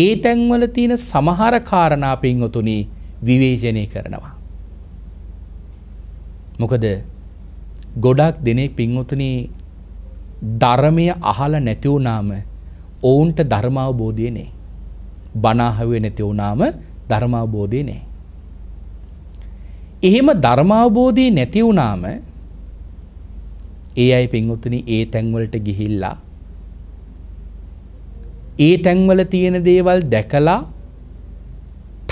ඒ තැන්වල තියෙන සමහර කාරණා පින්වතුනි විවේචනය කරනවා. මොකද ගොඩක් දෙනෙක් පින්වතුනි ධර්මය අහලා නැති වුණාම ඔවුන්ට ධර්ම අවබෝධය නෑ. බණ අහුවේ නැති වුණාම ධර්ම අවබෝධය නෑ. එහෙම ධර්ම අවබෝධය නැති වුණාම ඒ අය පින්වතුනි ඒ තැන්වලට ගිහිල්ලා ඒ තැන්වල තියෙන දේවල් දැකලා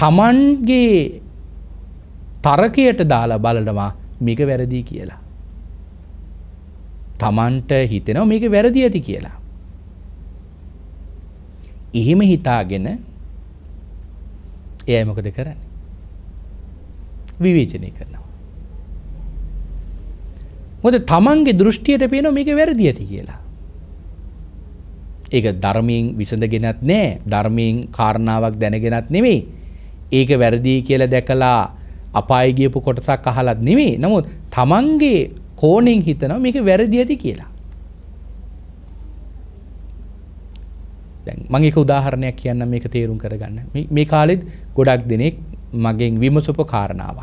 තමන්ගේ තරකයට දාලා බලනවා මේක වැරදි කියලා. තමන්ට හිතෙනවා මේක වැරදි ඇති කියලා. එහෙම හිතාගෙන එයයි මොකද කරන්නේ? විවේචනය කරනවා. මොකද තමන්ගේ දෘෂ්ටියට පේනවා මේක වැරදි ඇති කියලා. ඒක ධර්මයෙන් විසඳගෙනත් නෑ ධර්මයෙන් කාරණාවක් දැනගෙනත් නෙමේ. ඒක වැරදිී කියල දැකලා අපායගියපු කොටසක් අහලත් නෙවේ නමුත් තමන්ගේ කෝනෙන් හිතනව මේක වැරදි ඇති කියලා. මගේක උදාහරණයක් කියන්න මේක තේරුම් කරගන්න මේ කාලෙත් ගොඩක් දෙනෙක් මගෙන් විමසුප කාරණාව.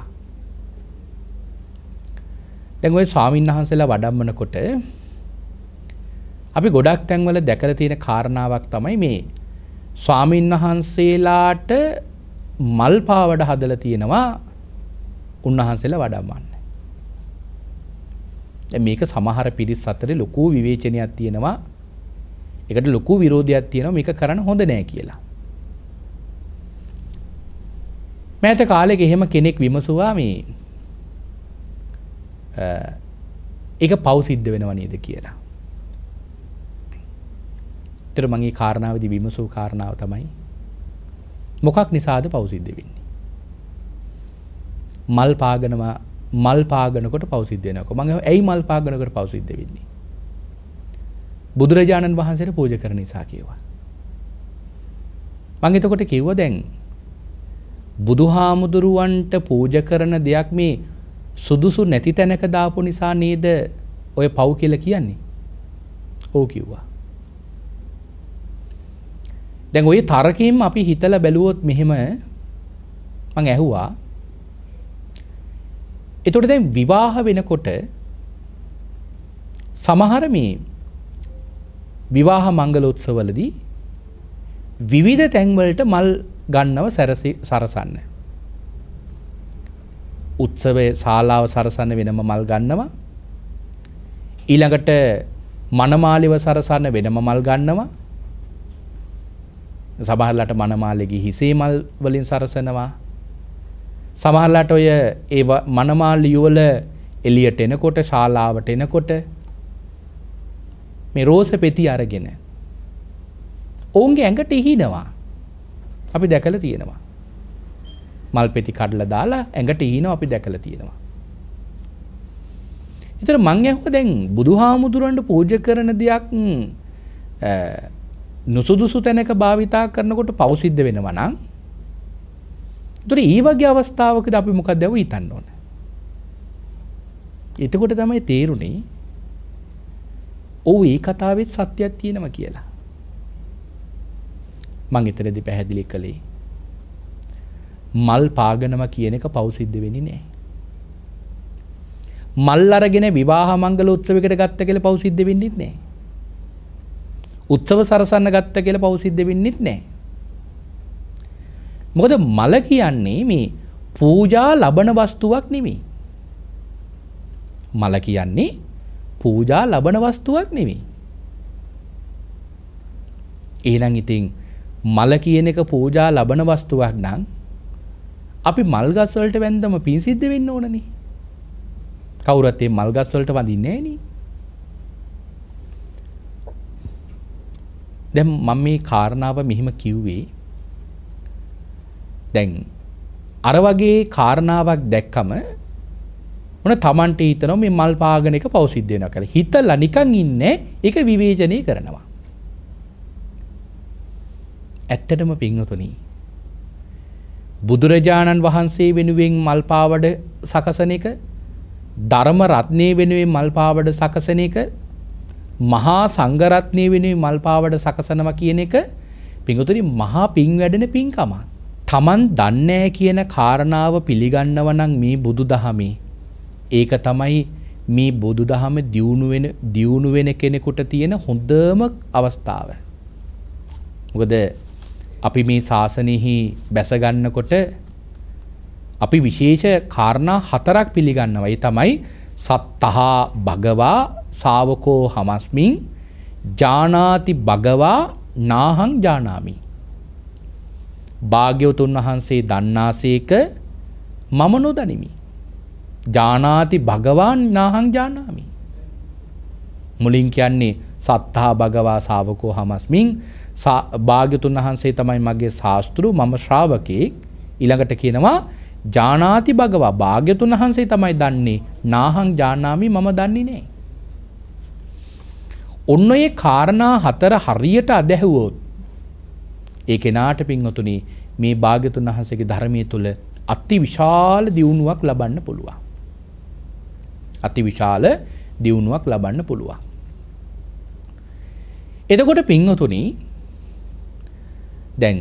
දැ ස්වාමීන් වහන්සේලා වඩම්මනකොට අපි ගොඩක් තැන්වල දැකල තියෙන කාරණාවක් තමයි මේ ස්වාමීන් වහන්සේලාට මල් පාවඩ හදලා තියෙනවා උන්වහන්සේලා වඩම්මන්න. දැන් මේක සමහර පිරිස් අතරේ ලොකු විවේචනයක් තියෙනවා. ඒකට ලොකු විරෝධයක් තියෙනවා මේක කරන්න හොඳ නෑ කියලා. මෑත කාලෙක එහෙම කෙනෙක් විමසුවා මේ ඒක පව් සිද්ධ වෙනව නේද කියලා. තර මගේ කාරණාවදි විමසූ කාරණාව තමයි මොකක් නිසාද පවසිද්ධ වෙන්නේ. මල් පාගනවා මල් පාගනකොට පවසිද්ධයනක මඟ ඇයි මල් පාගනකට පවසිද්ධ වෙන්නේ. බුදුරජාණන් වහන්සේට පූජ කර නිසා කියවා. මංගතකොට කිව්ව දැන් බුදුහාමුදුරුවන්ට පූජ කරන දෙයක් මේ සුදුසු නැති තැනක දාපු නිසා නේද ඔය පව් කියල කියන්නේ ඕ කිව්වා දැන් ඔය තරකින් අපි හිතල බැලුවොත් මෙහෙම මං ඇහුවා එතොට දැන් විවාහ වෙනකොට සමහර මේ විවාහ මංගලොත්සවලදී විවිධ තැන්වලට මල් ගන්නව සරසන්න. උත්සවේ ශාලාව සරසන්න වෙනම මල් ගන්නවා. ඊළඟට මනමාලිව සරසන්න වෙනම මල් ගන්නවා. සමහරලට මනමාලෙගේ හිසේ මල් වලින් සරසනවා. සමහරලට ඔය ඒ මනමාල් යුවල එළියට එනකොට ශාලාවට එනකොට මේ රෝස පෙති අරගෙන ඔවුන්ගේ ඇඟට ඉහිනවා. අපි දැකලා තියෙනවා. මල් පෙති කඩලා දාලා ඇඟට ඉහිනවා අපි දැකලා තියෙනවා. ඒතර මං ඇහුවා දැන් බුදුහාමුදුරන්ට පූජා කරන දෙයක් නුසුදුසු තැනක භාවිතා කරනකොට පවසිද්ධ වෙනවා නම් තුර ඒ වගේ අවස්ථාවකද අපි මොකක් දැව ඉතන්න ඕන. එතකොට තමයි තේරුණේ ඔවු ඒ කතාවත් සත්‍යයක් තියෙනම කියලා. මං එතරදි පැහැදිලි කළේ. මල් පාගනම කියන එක පවසිද්ධ වෙනි නෑ. මල් අරගෙන විවාහ මංගල උත්සවකට ගත්ත කළ පවසිද්ධ වෙන්නෙත් නෑ. උත්සව සරසන්න ගත්ත කියලා පෞසිද්ධ වෙන්නෙත් නැහැ. මොකද මල කියන්නේ මේ පූජා ලබන වස්තුවක් නෙමෙයි. මල කියන්නේ පූජා ලබන වස්තුවක් නෙමෙයි. එහෙනම් ඉතින් මල කියන එක පූජා ලබන වස්තුවක් නම් අපි මල් ගස් වලට වැන්දම පින් සිද්ධ වෙන්න ඕනනේ. කවුරුත් මේ මල් ගස් වලට වඳින්නේ නැහනේ. දැන් මම මේ කාරණාව මෙහිම කිව්වේ දැන් අර වගේ කාරණාවක් දැක්කම ඔන තමන්ට හිතනවා මේ මල් පාගන එක පෞසිද්ධ වෙනවා කියලා. හිතලා නිකන් ඉන්නේ ඒක විවේචනය කරනවා. ඇත්තටම පින්වතුනි බුදුරජාණන් වහන්සේ වෙනුවෙන් මල් පාවඩ සකසන එක ධර්ම රත්නයේ වෙනුවෙන් මල් පාවඩ සකසන එක මහා සංගරත්නය වෙනුවෙන් මල් පාවට සකසනවා කියන එක පිඟුතුරි මහා පින් වැඩෙන පින්කමක්. තමන් දන්නේ කියන කාරණාව පිළිගන්නව නම් මේ බුදු දහමේ ඒක තමයි මේ බුදු දහම දියුණු වෙන දියුණු වෙන කෙනෙකුට තියෙන හොඳම අවස්ථාව. මොකද අපි මේ ශාසනයෙහි බැස ගන්නකොට අපි විශේෂ කාරණා හතරක් පිළිගන්නවා. ඒ තමයි සත්තහා භගවා සාවකෝ හමස්මින් ජානාති භගවා නාහං ජානාමි. භාග්‍යවතුන් වහන්සේ දන්නාසේක මම නොදනිමි. ජානාති භගවාන් නාහං ජානාමි. මුලින් කියන්නේ සත්තා භගවා සාවකෝ හමස්මින් භාග්‍යතුන් වහන්සේ තමයි මගේ ශාස්තෘ මම ශ්‍රාවකයෙක් ඊළඟට කියනවා ජානාති භගවා භාග්‍යතුන් වහන්සේ තමයි දන්නේ නාහං ජානාමි මම දන්නේ නෑ. ඔන්න ඒ කාරණා හතර හරියට අදැහුවෝත් ඒ කෙනාට පින්වතුනි මේ භාග්‍යතුන් වහන්සේගේ ධර්මය තුළ අති විශාල දියුණුවක් ලබන්න පුළුවන්. අති විශාල දියුණුවක් ලබන්න පුළුවන්. එතකොට පින්වතුනි දැන්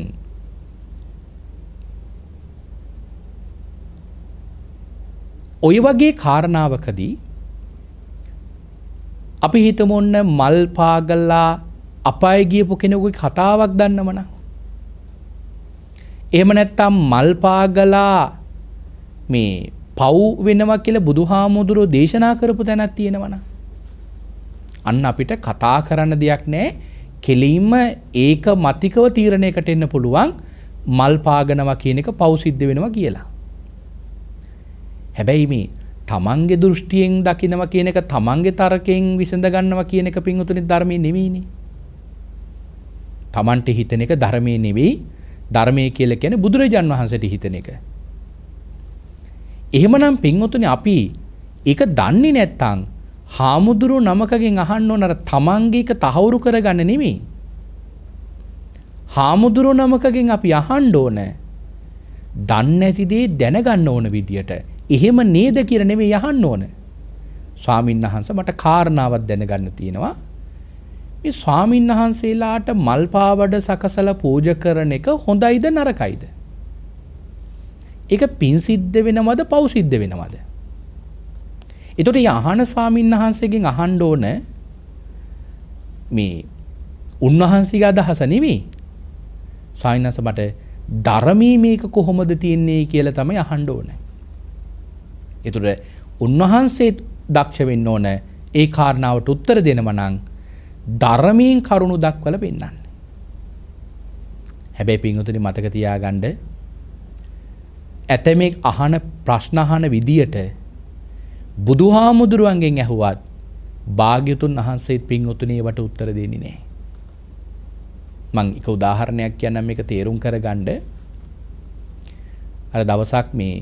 ඔය වගේ කාරණාවකදී අපි හිතමොන්න මල් පාගල්ලා අපයි ගියපු කෙනෙකුයි කතාවක් දන්නවන. එහෙම නැත්තම් මල් පාගලා මේ පව් වෙනවා කියලා බුදුහාමුදුරෝ දේශනා කරපු තැනක් තියෙනවන. අන්න අපිට කතා කරන්න දෙයක් නෑ කෙලින්ම ඒක මතිකව තීරණයකට එන්න පුළුවන් මල් පාගනවා කියන එක පව් සිද්ධ වෙනවා කියලා. හැබැයි මේ තමන්ගේ දෘෂ්ටියෙන් දකිනවා කියන එක තමන්ගේ තර්කයෙන් විසඳ ගන්නවා කියන එක පින්වතුනි ධර්මයේ නෙවෙයිනේ. තමන්ට හිතෙන එක ධර්මයේ නෙවෙයි ධර්මයේ කියලා කියන්නේ බුදුරජාන් වහන්සේට හිතෙන එක. එහෙමනම් පින්වතුනි අපි ඒක දන්නේ නැත්තම් හාමුදුරු නමකගෙන් අහන්න ඕන අර තමන්ගේ එක තහවුරු කරගන්න නෙවෙයි. හාමුදුරු නමකගෙන් අපි අහන්න ඕන. දන්නේ නැති දේ දැනගන්න ඕන විදියට. එහෙම නේද කියලා නෙමෙයි යහන්න ඕන. ස්වාමීන් වහන්සේ මට කාරණාවක් දැනගන්න තියෙනවා. මේ ස්වාමීන් වහන්සේලාට මල් පාවඩ සකසලා පූජා කරන එක හොඳයිද නරකයිද? ඒක පින් සිද්ධ වෙනවද පව් සිද්ධ වෙනවද? එතකොට මේ අහන ස්වාමීන් වහන්සේගෙන් අහන්න ඕන මේ උන්වහන්සේගේ අදහස නෙවෙයි. සායනස මට ධර්මී මේක කොහොමද තියන්නේ කියලා තමයි අහන්න ඕනේ. එතුට උන්වහන්සේත් දක්ෂවෙන්න ඕන ඒ කාරණාවට උත්තර දෙනවනං ධර්මීන් කරුණු දක්වල පෙන්න්න. හැබැයි පිංහතුනි මතක තියාගණ්ඩ ඇතමෙක් අහන ප්‍රශ්නහන විදියට බුදුහාමුදුරුවන්ගෙන් ඇහුවත් භාග්‍යතුන් වහන්සේත් පින්වතුනේවට උත්තර දෙනි නෑ. මං එක උදාහරණයක් කියන්නම් එක තේරුම් කර ගණ්ඩ අර දවසක් මේ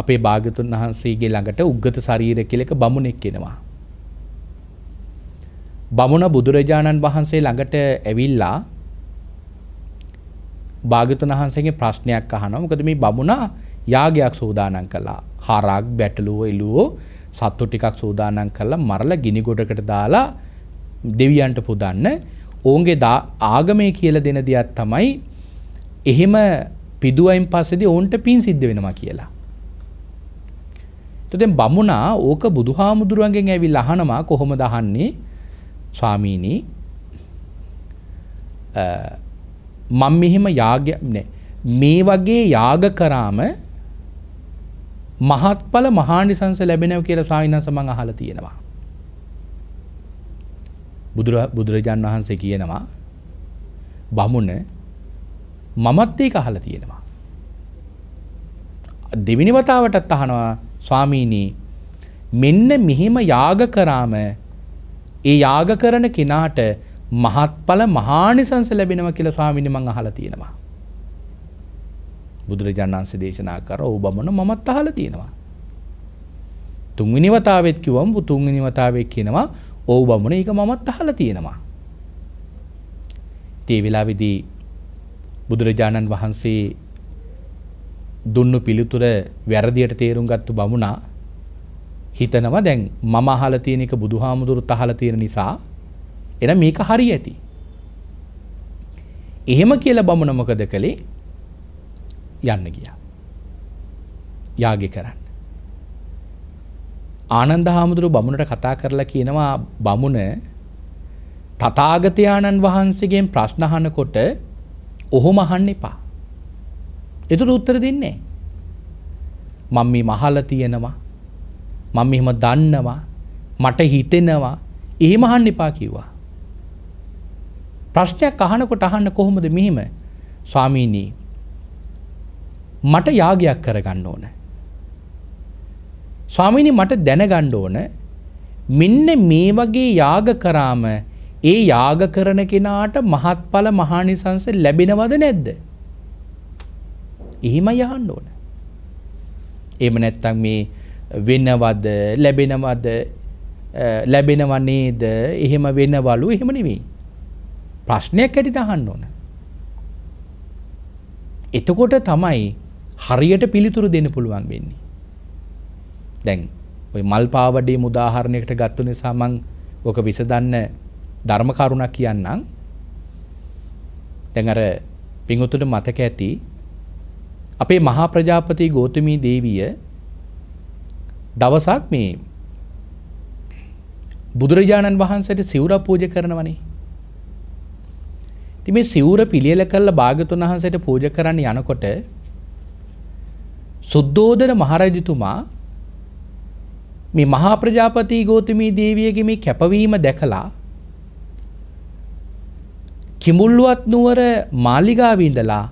අපේ භාගතුන් වහන්සේගේ ළඟට උද්ගත ශරීර කෙලෙක බමුණෙක් කෙනවා. බමුණ බුදුරජාණන් වහන්සේ ළඟට ඇවිල්ලා භාගතුන් වහන්සේගේ ප්‍රශ්නයක් අහනවා. මොකද මේ බමුණ යාගයක් සූදානම් කළා. හරක්, බැටළුව, එළුවෝ සත්තු ටිකක් සූදානම් කරලා මරලා ගිනි ගොඩකට දාලා දෙවියන්ට පුදන්න ඔවුන්ගේ ආගමය කියල දෙන දෙයක් තමයි එහෙම පිදුවයින් පස්සෙදි ඔවුන්ට පින් සිද්ධ වෙනවා කියලා. තොතෙන් බමුණා ඕක බුදුහාමුදුරුවන්ගෙන් ඇවිල් අහනවා කොහොම දහන්නේ ස්වාමීණී මං මෙහෙම යාග මේ වගේ යාග කරාම මහත්ඵල මහානිසංස ලැබෙනව කියලා සාවිනස මං අහලා තියෙනවා. බුදුර බුදුරජාන් වහන්සේ කියනවා බමුණ මමත් ඒක අහලා තියෙනවා. දෙවෙනි වතාවටත් අහනවා ස්වාමීනී මෙන්න මෙහෙම යාග කරාම ඒ යාග කරන කෙනාට මහත්ඵල මහානිසංස ලැබෙනවා කියලා ස්වාමීනි මං අහලා තියෙනවා. බුදුරජාණන් වහන්සේ දේශනා කර ඔබමන මමත් අහලා තියෙනවා. තුන්වෙනි වතාවෙත් කිව්වම තුන්වෙනි වතාවේ කියනවා ඔව්බමුණ ඒක මමත් අහලා තියෙනවා. ඒ වෙලාවේදී බුදුරජාණන් වහන්සේ දුන්නු පිළිතුර වැරදියට තේරුම් ගත්තු බමුණා හිතනවා දැන් මම අහලා තියෙන එක බුදුහාමුදුරු තහලා තියෙන නිසා එන මේක හරි ඇති. එහෙම කියලා බමුණ මොකද කළේ? යන්න ගියා. යාගය කරන්න. ආනන්ද හාමුදුරු බමුණට කතා කරලා කියනවා බමුණ තථාගතයන්න් වහන්සේගෙන් ප්‍රශ්න අහනකොට ඔහොම අහන්න එපා. එතුට උත්තර දෙන්නේ. මං මේ මහල තියෙනවා මං මෙහෙම දන්නවා මට හිතෙනවා ඒ මහන්න එපා කිව්වා. ප්‍රශ්නයක් අහනකොට අහන්න කොහොමද මෙහෙම ස්වාමීනී මට යාගයක් කරගන්න ඕන. ස්වාමීනි මට දැනගණ්ඩ ඕන මෙන්න මේ වගේ යාග කරාම ඒ යාග කරන කෙනාට මහත්ඵල මහානිසංස ලැබෙනවද නැද්ද. එහෙමයි අහන්න ඕන. එහෙම නැත්තම් මේ වෙනවද ලැබෙනවද ලැබෙනව නේද එහෙම වෙනවලු එහෙම නෙවෙයි. ප්‍රශ්නයක් ඇටිට අහන්න ඕන. එතකොට තමයි හරියට පිළිතුරු දෙන්න පුළුවන් වෙන්නේ. දැන් ඔය මල් පාවඩේ උදාහරණයකට ගත්තු නිසා මං ඕක විසඳන්න ධර්ම කරුණක් කියන්නම්. දැන් අර පිංගුතුට මතක ඇති අපේ මහා ප්‍රජාපති ගෝතමී දේවිය දවසක් මේ බුදුරජාණන් වහන්සේට සිවුර පූජ කරනවනේ. ඉතින් මේ සිවුර පිළියෙල කරලා භාගතුන් වහන්සේට පූජ කරන්න යනකොට සුද්ධෝදන මහරජතුමා මේ මහා ප්‍රජාපති ගෝතමී දේවියගේ මේ කැපවීම දැකලා කිඹුල්ලුවත් නුවර මාලිගාවේ ඉඳලා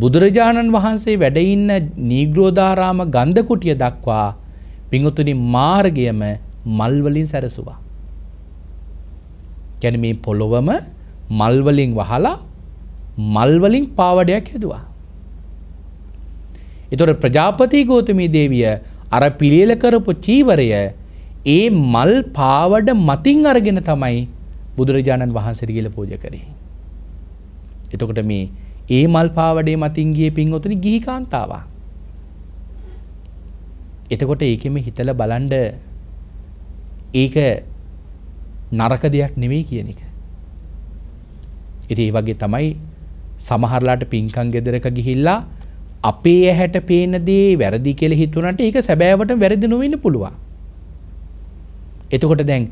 බුදුරජාණන් වහන්සේ වැඩඉන්න නීග්‍රෝධාරාම ගන්ධකුටිය දක්වා පිංහතුනි මාර්ගයම මල්වලින් සැරසුවා. ගැන මේ පොළොවම මල්වලින් වහලා මල්වලින් පාවඩයක් හැදවා. එතොට ප්‍රජාපති ගෝතමී දේවිය අර පිළියල කරපු චීවරය ඒ මල් පාවඩ මතින් අරගෙන තමයි බුදුරජාණන් වහන්සේට කියල පූජ කරේ. එතකොට මේ ඒ මල් පාවඩේ මතින් ගිය පින්වතුනි ගිහි කාන්තාවක්. එතකොට ඒකෙම හිතල බලන්ඩ ඒක නරක දෙයක් නෙවෙයි කියන එක. ඉතින් ඒ වගේ තමයි සමහරලාට පින්කම් ගෙදරක ගිහිල්ලා අපේ ඇහැට පේන දේ වැරදි කියලා හිතුණාට ඒක සැබෑවට වැරදි නොවෙන්න පුළුවන්. එතකොට දැන්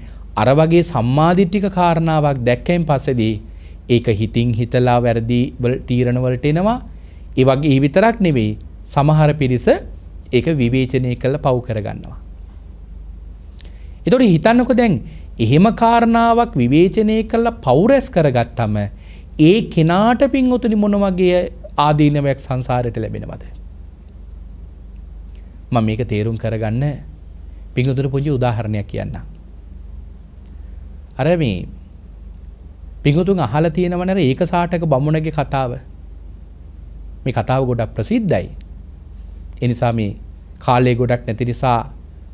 අර වගේ සම්මාදිටික කාරණාවක් දැක්කයින් පස්සේදී ඒක හිතින් හිතලා වැරදි තීරණවලට එනවා ඒ වගේ ඒ විතරක් නෙවෙයි සමහර පිරිස ඒක විවේචනය කළ පව් කරගන්නවා. එතොට හිතන්නකො දැන් එහෙම කාරණාවක් විවේචනය කළ පෞරැස් කරගත්තම ඒ කෙනාට පින් ඔතුනි මොනවගේ ආදීනවයක් සංසාරයට ලැබෙනවද. මම මේක තේරුම් කරගන්න පිංගතුර පුංචි උදාහරණයක් කියන්න. අර මේ පිඟුතුන් අහලා තියෙනවනේ ඒක සාටක බමුණගේ කතාව. මේ කතාව ගොඩක් ප්‍රසිද්ධයි. ඒ නිසා මේ කාලය ගොඩක් නැති නිසා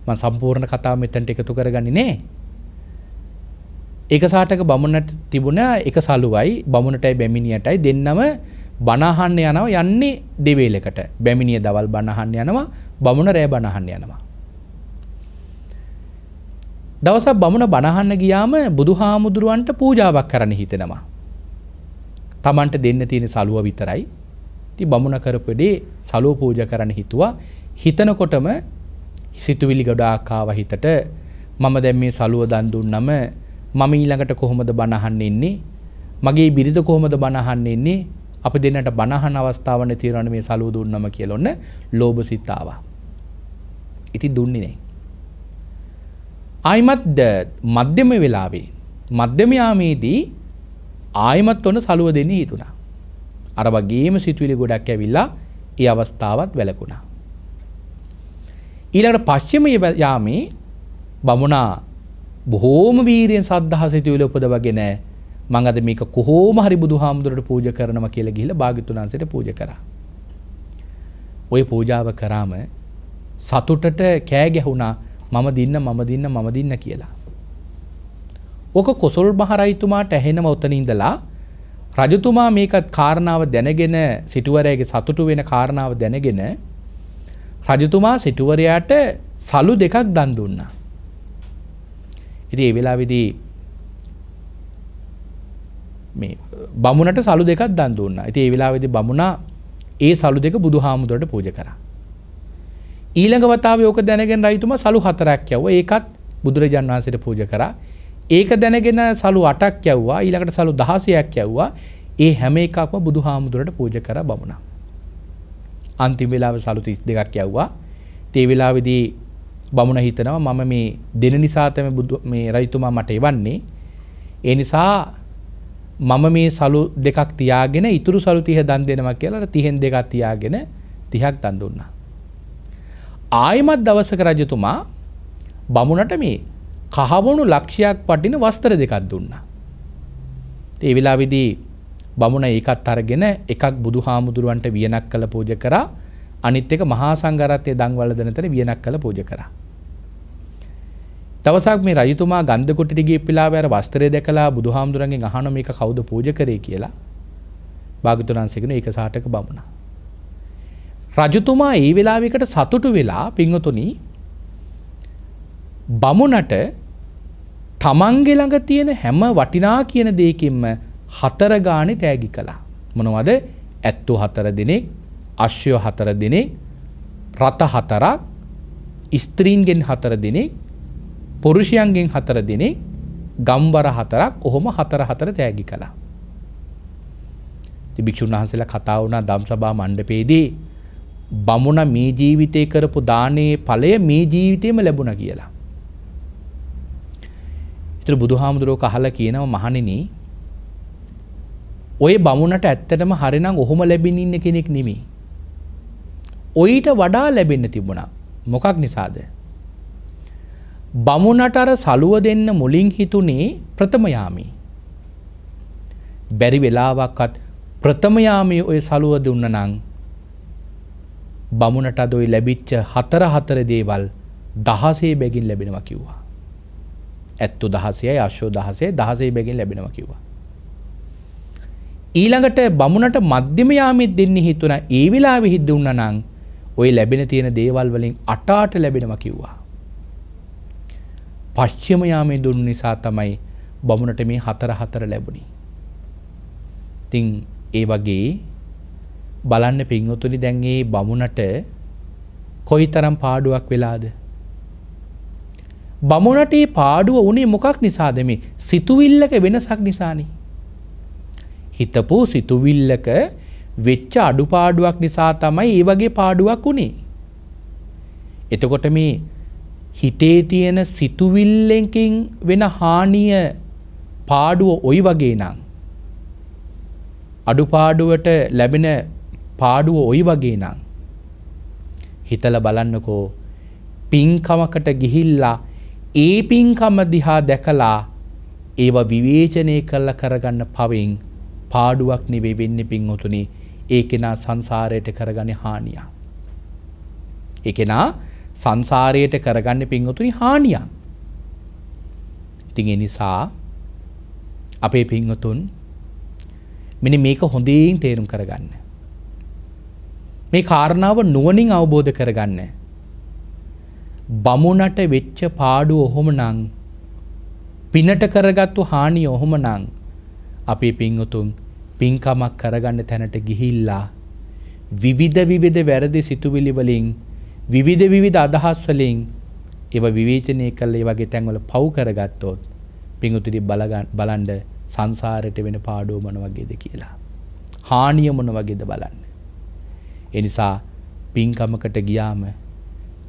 මම සම්පූර්ණ කතාව මෙතනට එකතු කරගන්නේ නෑ. ඒක සාටක බමුණට තිබුණ එක සලුවයි බමුණටයි බැමිණියටයි දෙන්නම බණහන්න යනවා යන්නේ දෙවේලකට. බැමිණිය දවල් බණහන්න යනවා බමුණ රෑ බණහන්න යනවා. දවස බමුණ බණහන්න ගියාම බුදු හාමුදුරුවන්ට පූජාවක් කරන හිතෙනවා. තමන්ට දෙන්න තියෙන සලුව විතරයි ති බමුණ කරපඩේ සලෝ පූජ කරන හිතුවා හිතනකොටම සිතුවිලි ගොඩාකාව හිතට මම දැම් මේ සලුව දන්දුන්නම මම ඊළඟට කොහොමද බණහන්න එන්නේ මගේ බිරිද කොහොමද බණහන්න එන්නේ අප දෙන්නට බණහන් අවස්ථාවන තිරණ මේ සලූ දුන්නම කියලොන්න ලෝභ සිත්තාව. ඉති දුන්නේ නෑ. ආයිමත් මධ්‍යම වෙලාවේ මධ්‍යමයාමේදී ආයිමත් ඔන්න සලුව දෙන්න හිතුණා. අර වගේම සිතුවිලි ගොඩක් ඇවිල්ලා ඒ අවස්ථාවත් වැළකුණා. ඊළඟට පශ්චිම යාමේ බමුණා බොහෝම වීරියෙන් සද්ධා සිතුවිලි උපදවගෙන මං අද මේක කොහොම හරි බුදුහාමුදුරට පූජ කරනවා කියලා ගිහිල්ලා භාග්‍යතුන් වහන්සේට පූජ කරා. ওই පූජාව කරාම සතුටට කෑ ගැහුණා මම දින්න මම දින්න මම දින්න කියලා. ඕක කොසොල් මහරයිතුමාට ඇහෙනම උතන ඉඳලා රජතුමා මේකත් කාරණාව දැනගෙන සිටුවරයගේ සතුටු වෙන කාරණාව දැනගෙන රජතුමා සිටුවරයාට සලු දෙකක් දන් දුන්නා. ඉතින් ඒ වෙලාවේදී මේ බමුණට සලු දෙකක් දන් දුන්නා. ඉතින් ඒ වෙලාවේදී බමුණා ඒ සලු දෙක බුදුහාමුදුරට පූජා කරා. ඊළඟ වතාව යෝක දැනගෙන රයිතුම සලු හතරක් යව්ව ඒකත් බුදුරජාන් වහන්සේට පූජ කරා ඒක දැනගෙන සලු අටක් යව්වා ඊළඟට සලු දහසයක් යව්වා ඒ හැම එකක්ම බුදුහාමුදුරට පූජ කර බමුණා අන්තිම වෙලාව සලු 32ක් යව්වා ඒ වෙලාවේදී බමුණ හිතනවා මම මේ දෙන නිසා තමයි බුදු මේ රයිතුමා මට එවන්නේ ඒ නිසා මම මේ සලු දෙකක් තියාගෙන ඉතුරු සලු 30 දන් දෙනවා කියලා 30න් දෙකක් තියාගෙන 30ක් දන් දුන්නා ආයමත් දවසක රජතුමා බමුණට මේ කහවුණු ලක්ෂයක් පටින වස්තර දෙකක් දුන්නා. ඒ වෙලා විදී බමුණ ඒකත් අරගෙන එකක් බුදු හාමුදුරුවන්ට වියනක් කළ පෝජ කරා අනිත් එක මහා සංගරත්ය දංවලදනතර වියනක් කළ පෝජ කරා. තවසක් මේ රජතුමා ගන්ධකොටිගේ පිලා වැර වස්තරය දැකලා බුදු හාමුදුරන්ගේ අහන මේක කවුද පෝජ කරේ කියලා භාගතුරන්සෙගෙන ඒක සාටක බමුණා. රජතුමා ඒ වෙලාවකට සතුටු වෙලා පිංහතුනි බමුණට තමන්ගේ ළඟ තියෙන හැම වටිනා කියන දෙයකින්ම හතර ගානෙ තෑගි කළා. මොනවද? ඇත්තු හතර දිනෙක්, අශ්වය හතර දිනෙක්, රත හතරක්, ස්ත්‍රීන්ගෙන් හතර දිනෙක්, පුරුෂයන්ගෙන් හතර දිනෙක්, ගම්වර හතරක්, ඔහොම හතර හතර තෑගි කළා. ඉතින් භික්ෂුන් වහන්සේලා කතා වුණා ධම්සභා මණ්ඩපයේදී බමුණ මේ ජීවිතය කරපු දානයේ ඵලය මේ ජීවිතයම ලැබුණ කියලා. එතන බුදුහාමුදුරුවෝ කහලා කියනවා මහණෙනි ඔය බමුණට ඇත්තටම හරිනම් ඔහොම ලැබෙන ඉන්න කෙනෙක් නෙමෙයි. ඔయిత වඩා ලැබෙන්න තිබුණා. මොකක් නිසාද? බමුණට අර සලුව දෙන්න මුලින් හිතුනේ ප්‍රථම යාමී. බැරි වෙලාවක්වත් ප්‍රථම යාමී ඔය සලුව දුන්න නම් බමුණට දොයි ලැබිච්ච හතර හතර දේවල් දහසේ බැගින් ලැබෙනවා කිව්වා. ඇත්තු දහසයයි අශ්‍යෝ දහසේ දහසේ බැගින් ලැබෙනවා කිව්වා. ඊළඟට බමුණට මධ්‍යමයාමිත් දෙන්න හිතුන ඒ වෙලා විහිද්ද උන්න නං ඔය ලැබෙන තියෙන දේවල් වලින් අටාට ලැබෙනවා කිව්වා. පශ්්‍යමයාමේ දුන්නු නිසා තමයි බමුණට මේ හතර හතර ලැබුණි. තිං ඒ වගේ බලන්න පිංහතුනි දැන්ගේ බමුණට කොයි තරම් පාඩුවක් වෙලාද. බමුණට පාඩුව උනේ මොකක් නිසාදම සිතුවිල්ලක වෙනසක් නිසානි. හිතපු සිතුවිල්ලක වෙච්ච අඩුපාඩුවක් නිසා තමයි ඒ වගේ පාඩුවක් වුණේ. එතකොට මේ හිතේ තියෙන සිතුවිල්ලෙන්කින් වෙන හානිය පාඩුව ඔයි වගේ නම්. අඩුපාඩුවට ලැබෙන පාඩුව ඔයි වගේ නං. හිතල බලන්නකෝ පින්කමකට ගිහිල්ලා ඒ පින්කම දිහා දැකලා ඒව විවේචනය කල්ල කරගන්න පවෙන් පාඩුවක් නෙවේ වෙන්න පින්වතුනි ඒ කෙනා සංසාරයට කරගන හානිය. එකෙනා සංසාරයට කරගන්න පින්වතුනි හානියන්. ඉතින් එනිසා අපේ පින්වතුන් මෙනි මේක හොඳින් තේරුම් කරගන්න. මේ කාරණාව නුවණින් අවබෝධ කරගන්න. බමුණට වෙච්ච පාඩුව ඔහොම නම් පිනට කරගත්තු හානිය ඔහොම නම් අපි පින්වතුන් පින්කමක් කරගන්න තැනට ගිහිල්ලා විවිධ විවිධ වැරදි සිතුවිලි වලින් විවිධ විවිධ අදහස් වලින් ඒව විවේචනය කළේ වගේ තැන්වල පව් කරගත්තොත් පිංගුතුනි බලන්න සංසාරයට වෙන පාඩුව මොන වගේද කියලා. හානිය මොන වගේද බලන්න. එනිසා පින්කමකට ගියාම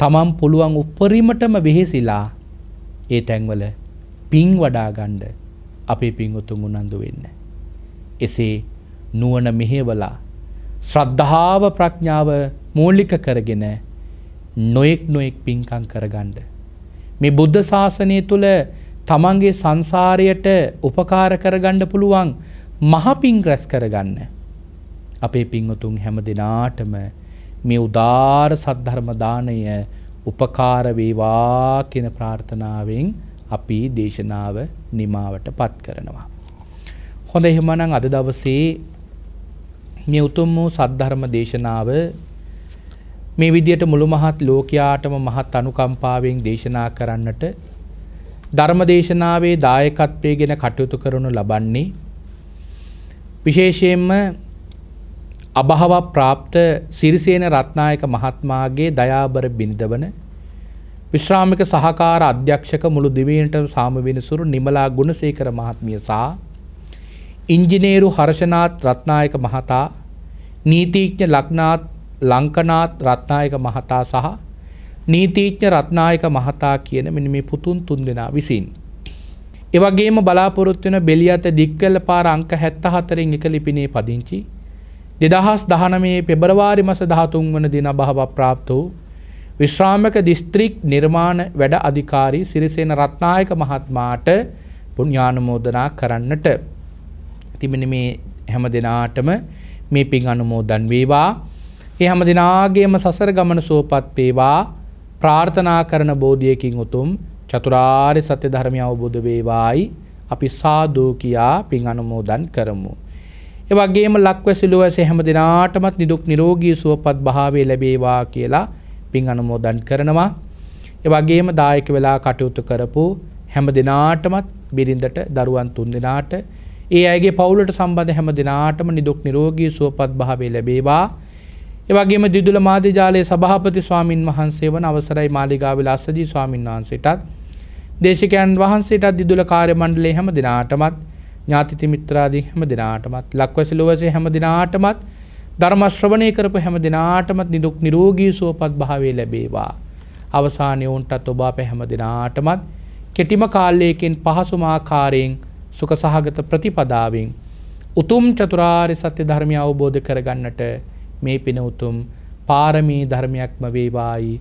තමන් පුළුවන් උපරිමටම වෙහෙසිලා ඒ තැන්වල පින් වඩාගණ්ඩ අපේ පින්ගොතුන් උනන්දු වෙන්න. එසේ නුවන මෙහේවලා ශ්‍රද්ධාව ප්‍රඥාව මූලික කරගෙන නොයෙක් නොයෙක් පින්කං කරගණ්ඩ. මේ බුද්ධ ශාසනය තුළ තමන්ගේ සංසාරයට උපකාර කරගණ්ඩ පුළුවන් මහපින් ග්‍රැස් කරගන්න. අපේ පිංවතුන් හැම දෙනාටම මේ උදාර සද්ධර්ම දාණය උපකාර වේවා කියන ප්‍රාර්ථනාවෙන් අපි දේශනාව නිමාවටපත් කරනවා. හොඳ එහෙමනම් අද දවසේ මේ උතුම් වූ සද්ධර්ම දේශනාව මේ විදියට මුළු මහත් ලෝකයාටම මහත් අනුකම්පාවෙන් දේශනා කරන්නට ධර්ම දේශනාවේ දායකත්වය ගෙන කටයුතු කරනු ලබන්නේ විශේෂයෙන්ම අභහව ප්‍රාප්ත සිරිසේන රත්නායක මහත්මාගේ දයාබර බිනිදවන විශ්‍රාමික සහකාර අධ්‍යක්ෂක මුළු දිවීනට සාමවෙනසුරු නිමලා ගුණසේකර මහත්මිය සහ ඉංජිනේරු හර්ෂනාත් රත්නායක මහතා නීතිීඥ ලක්නාත් ලංකනාත් රත්නායක මහතා සහ නීතිීඥ රත්නායක මහතා කියන මිනිමි පුතුන් තුන් දෙනා විසින්. එවගේම බලාපොරොත්වන බෙලියත දික්කල පාර අංක හැත්ත හතරින් එක ලිපිනේ පදිංචි දෙදහස් දහනමේ පෙබරවාරි මස දහතුන් වන දින බහව ප්‍රාප්ත වූ විශ්‍රාමක දිස්ත්‍රික් නිර්මාණ වැඩ අධිකාරී සිරිසේන රත්නායක මහත්මාට පුණ්‍යානුමෝදනා කරන්නට. තිබෙන මේ හැම දෙනාටම මේ පින් අනුමෝදන් වේවා. ඒ හැම දෙනාගේම සසර ගමන සුවපත් වේවා. ප්‍රාර්ථනා කරන බෝධියකින් උතුම් චතුරාර්ය සත්‍ය ධර්මය අවබෝධ වේවායි අපි සාදු කියා පින් අනුමෝදන් කරමු. එවගේම ලක්වැසිලුවස හැම දෙනාටමත් නිදුක් නිරෝගී සුවපත් භාවය ලැබේවා කියලා පින් අනුමෝදන් කරනවා. එවගේම දායක වෙලා කටයුතු කරපු හැම දෙනාටමත් බිරිඳට දරුවන් තුන් දෙනාට ඒ අයගේ පවුලට සම්බඳ හැම දෙනාටම නිදුක් නිරෝගී සුවපත් භාවය ලැබේවා. එවගේම දිදුල මාධ්‍යජාලය සභාපති ස්වාමීන් වහන්සේ වන අවසරයි මාලිගාවිල අස්සජී ස්වාමීන් වහන්සේටත් දේශකයන් වහන්සේටත් දිදුල කාර්ය මණ්ඩලේ හැම දෙනාටමත් ඥාතිති මිත්‍රාදී හැම දෙනාටමත් ලක්වැසි ලොවසේ හැම දෙනාටමත් ධර්මශ්‍රවණය කරපු හැම දෙනාටමත් නිදුක් නිරෝගී සුවපත් භාවේ ලැබේවා. අවසානය ඔවුන්ටත් ඔබා පැහැම දෙනාටමත් කෙටිම කාල්ලයකින් පහසුමාකාරයෙන් සුක සහගත ප්‍රතිපදාවෙන් උතුම් චතුරාරි සත්‍ය ධර්මය අවබෝධ කරගන්නට මේ පින උතුම් පාරමී ධර්මයක්ම වේවායි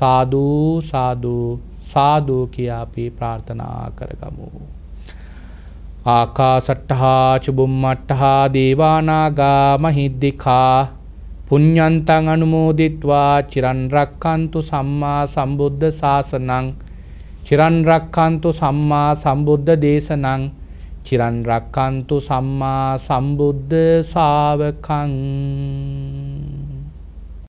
සාධූ සාධූ සාධූ කියාපි ප්‍රාර්ථනා කරගමු. ආකාසට්ටහා චුබුම්මට්ටහා දේවානාගා මහිද්දිකා පුඤ්ඤන්තං අනුමෝදිත්වා චිරන් රක්칸තු සම්මා සම්බුද්ධ ශාසනං චිරන් රක්칸තු සම්මා සම්බුද්ධ දේශනං චිරන් රක්칸තු සම්මා සම්බුද්ධ ශාවකං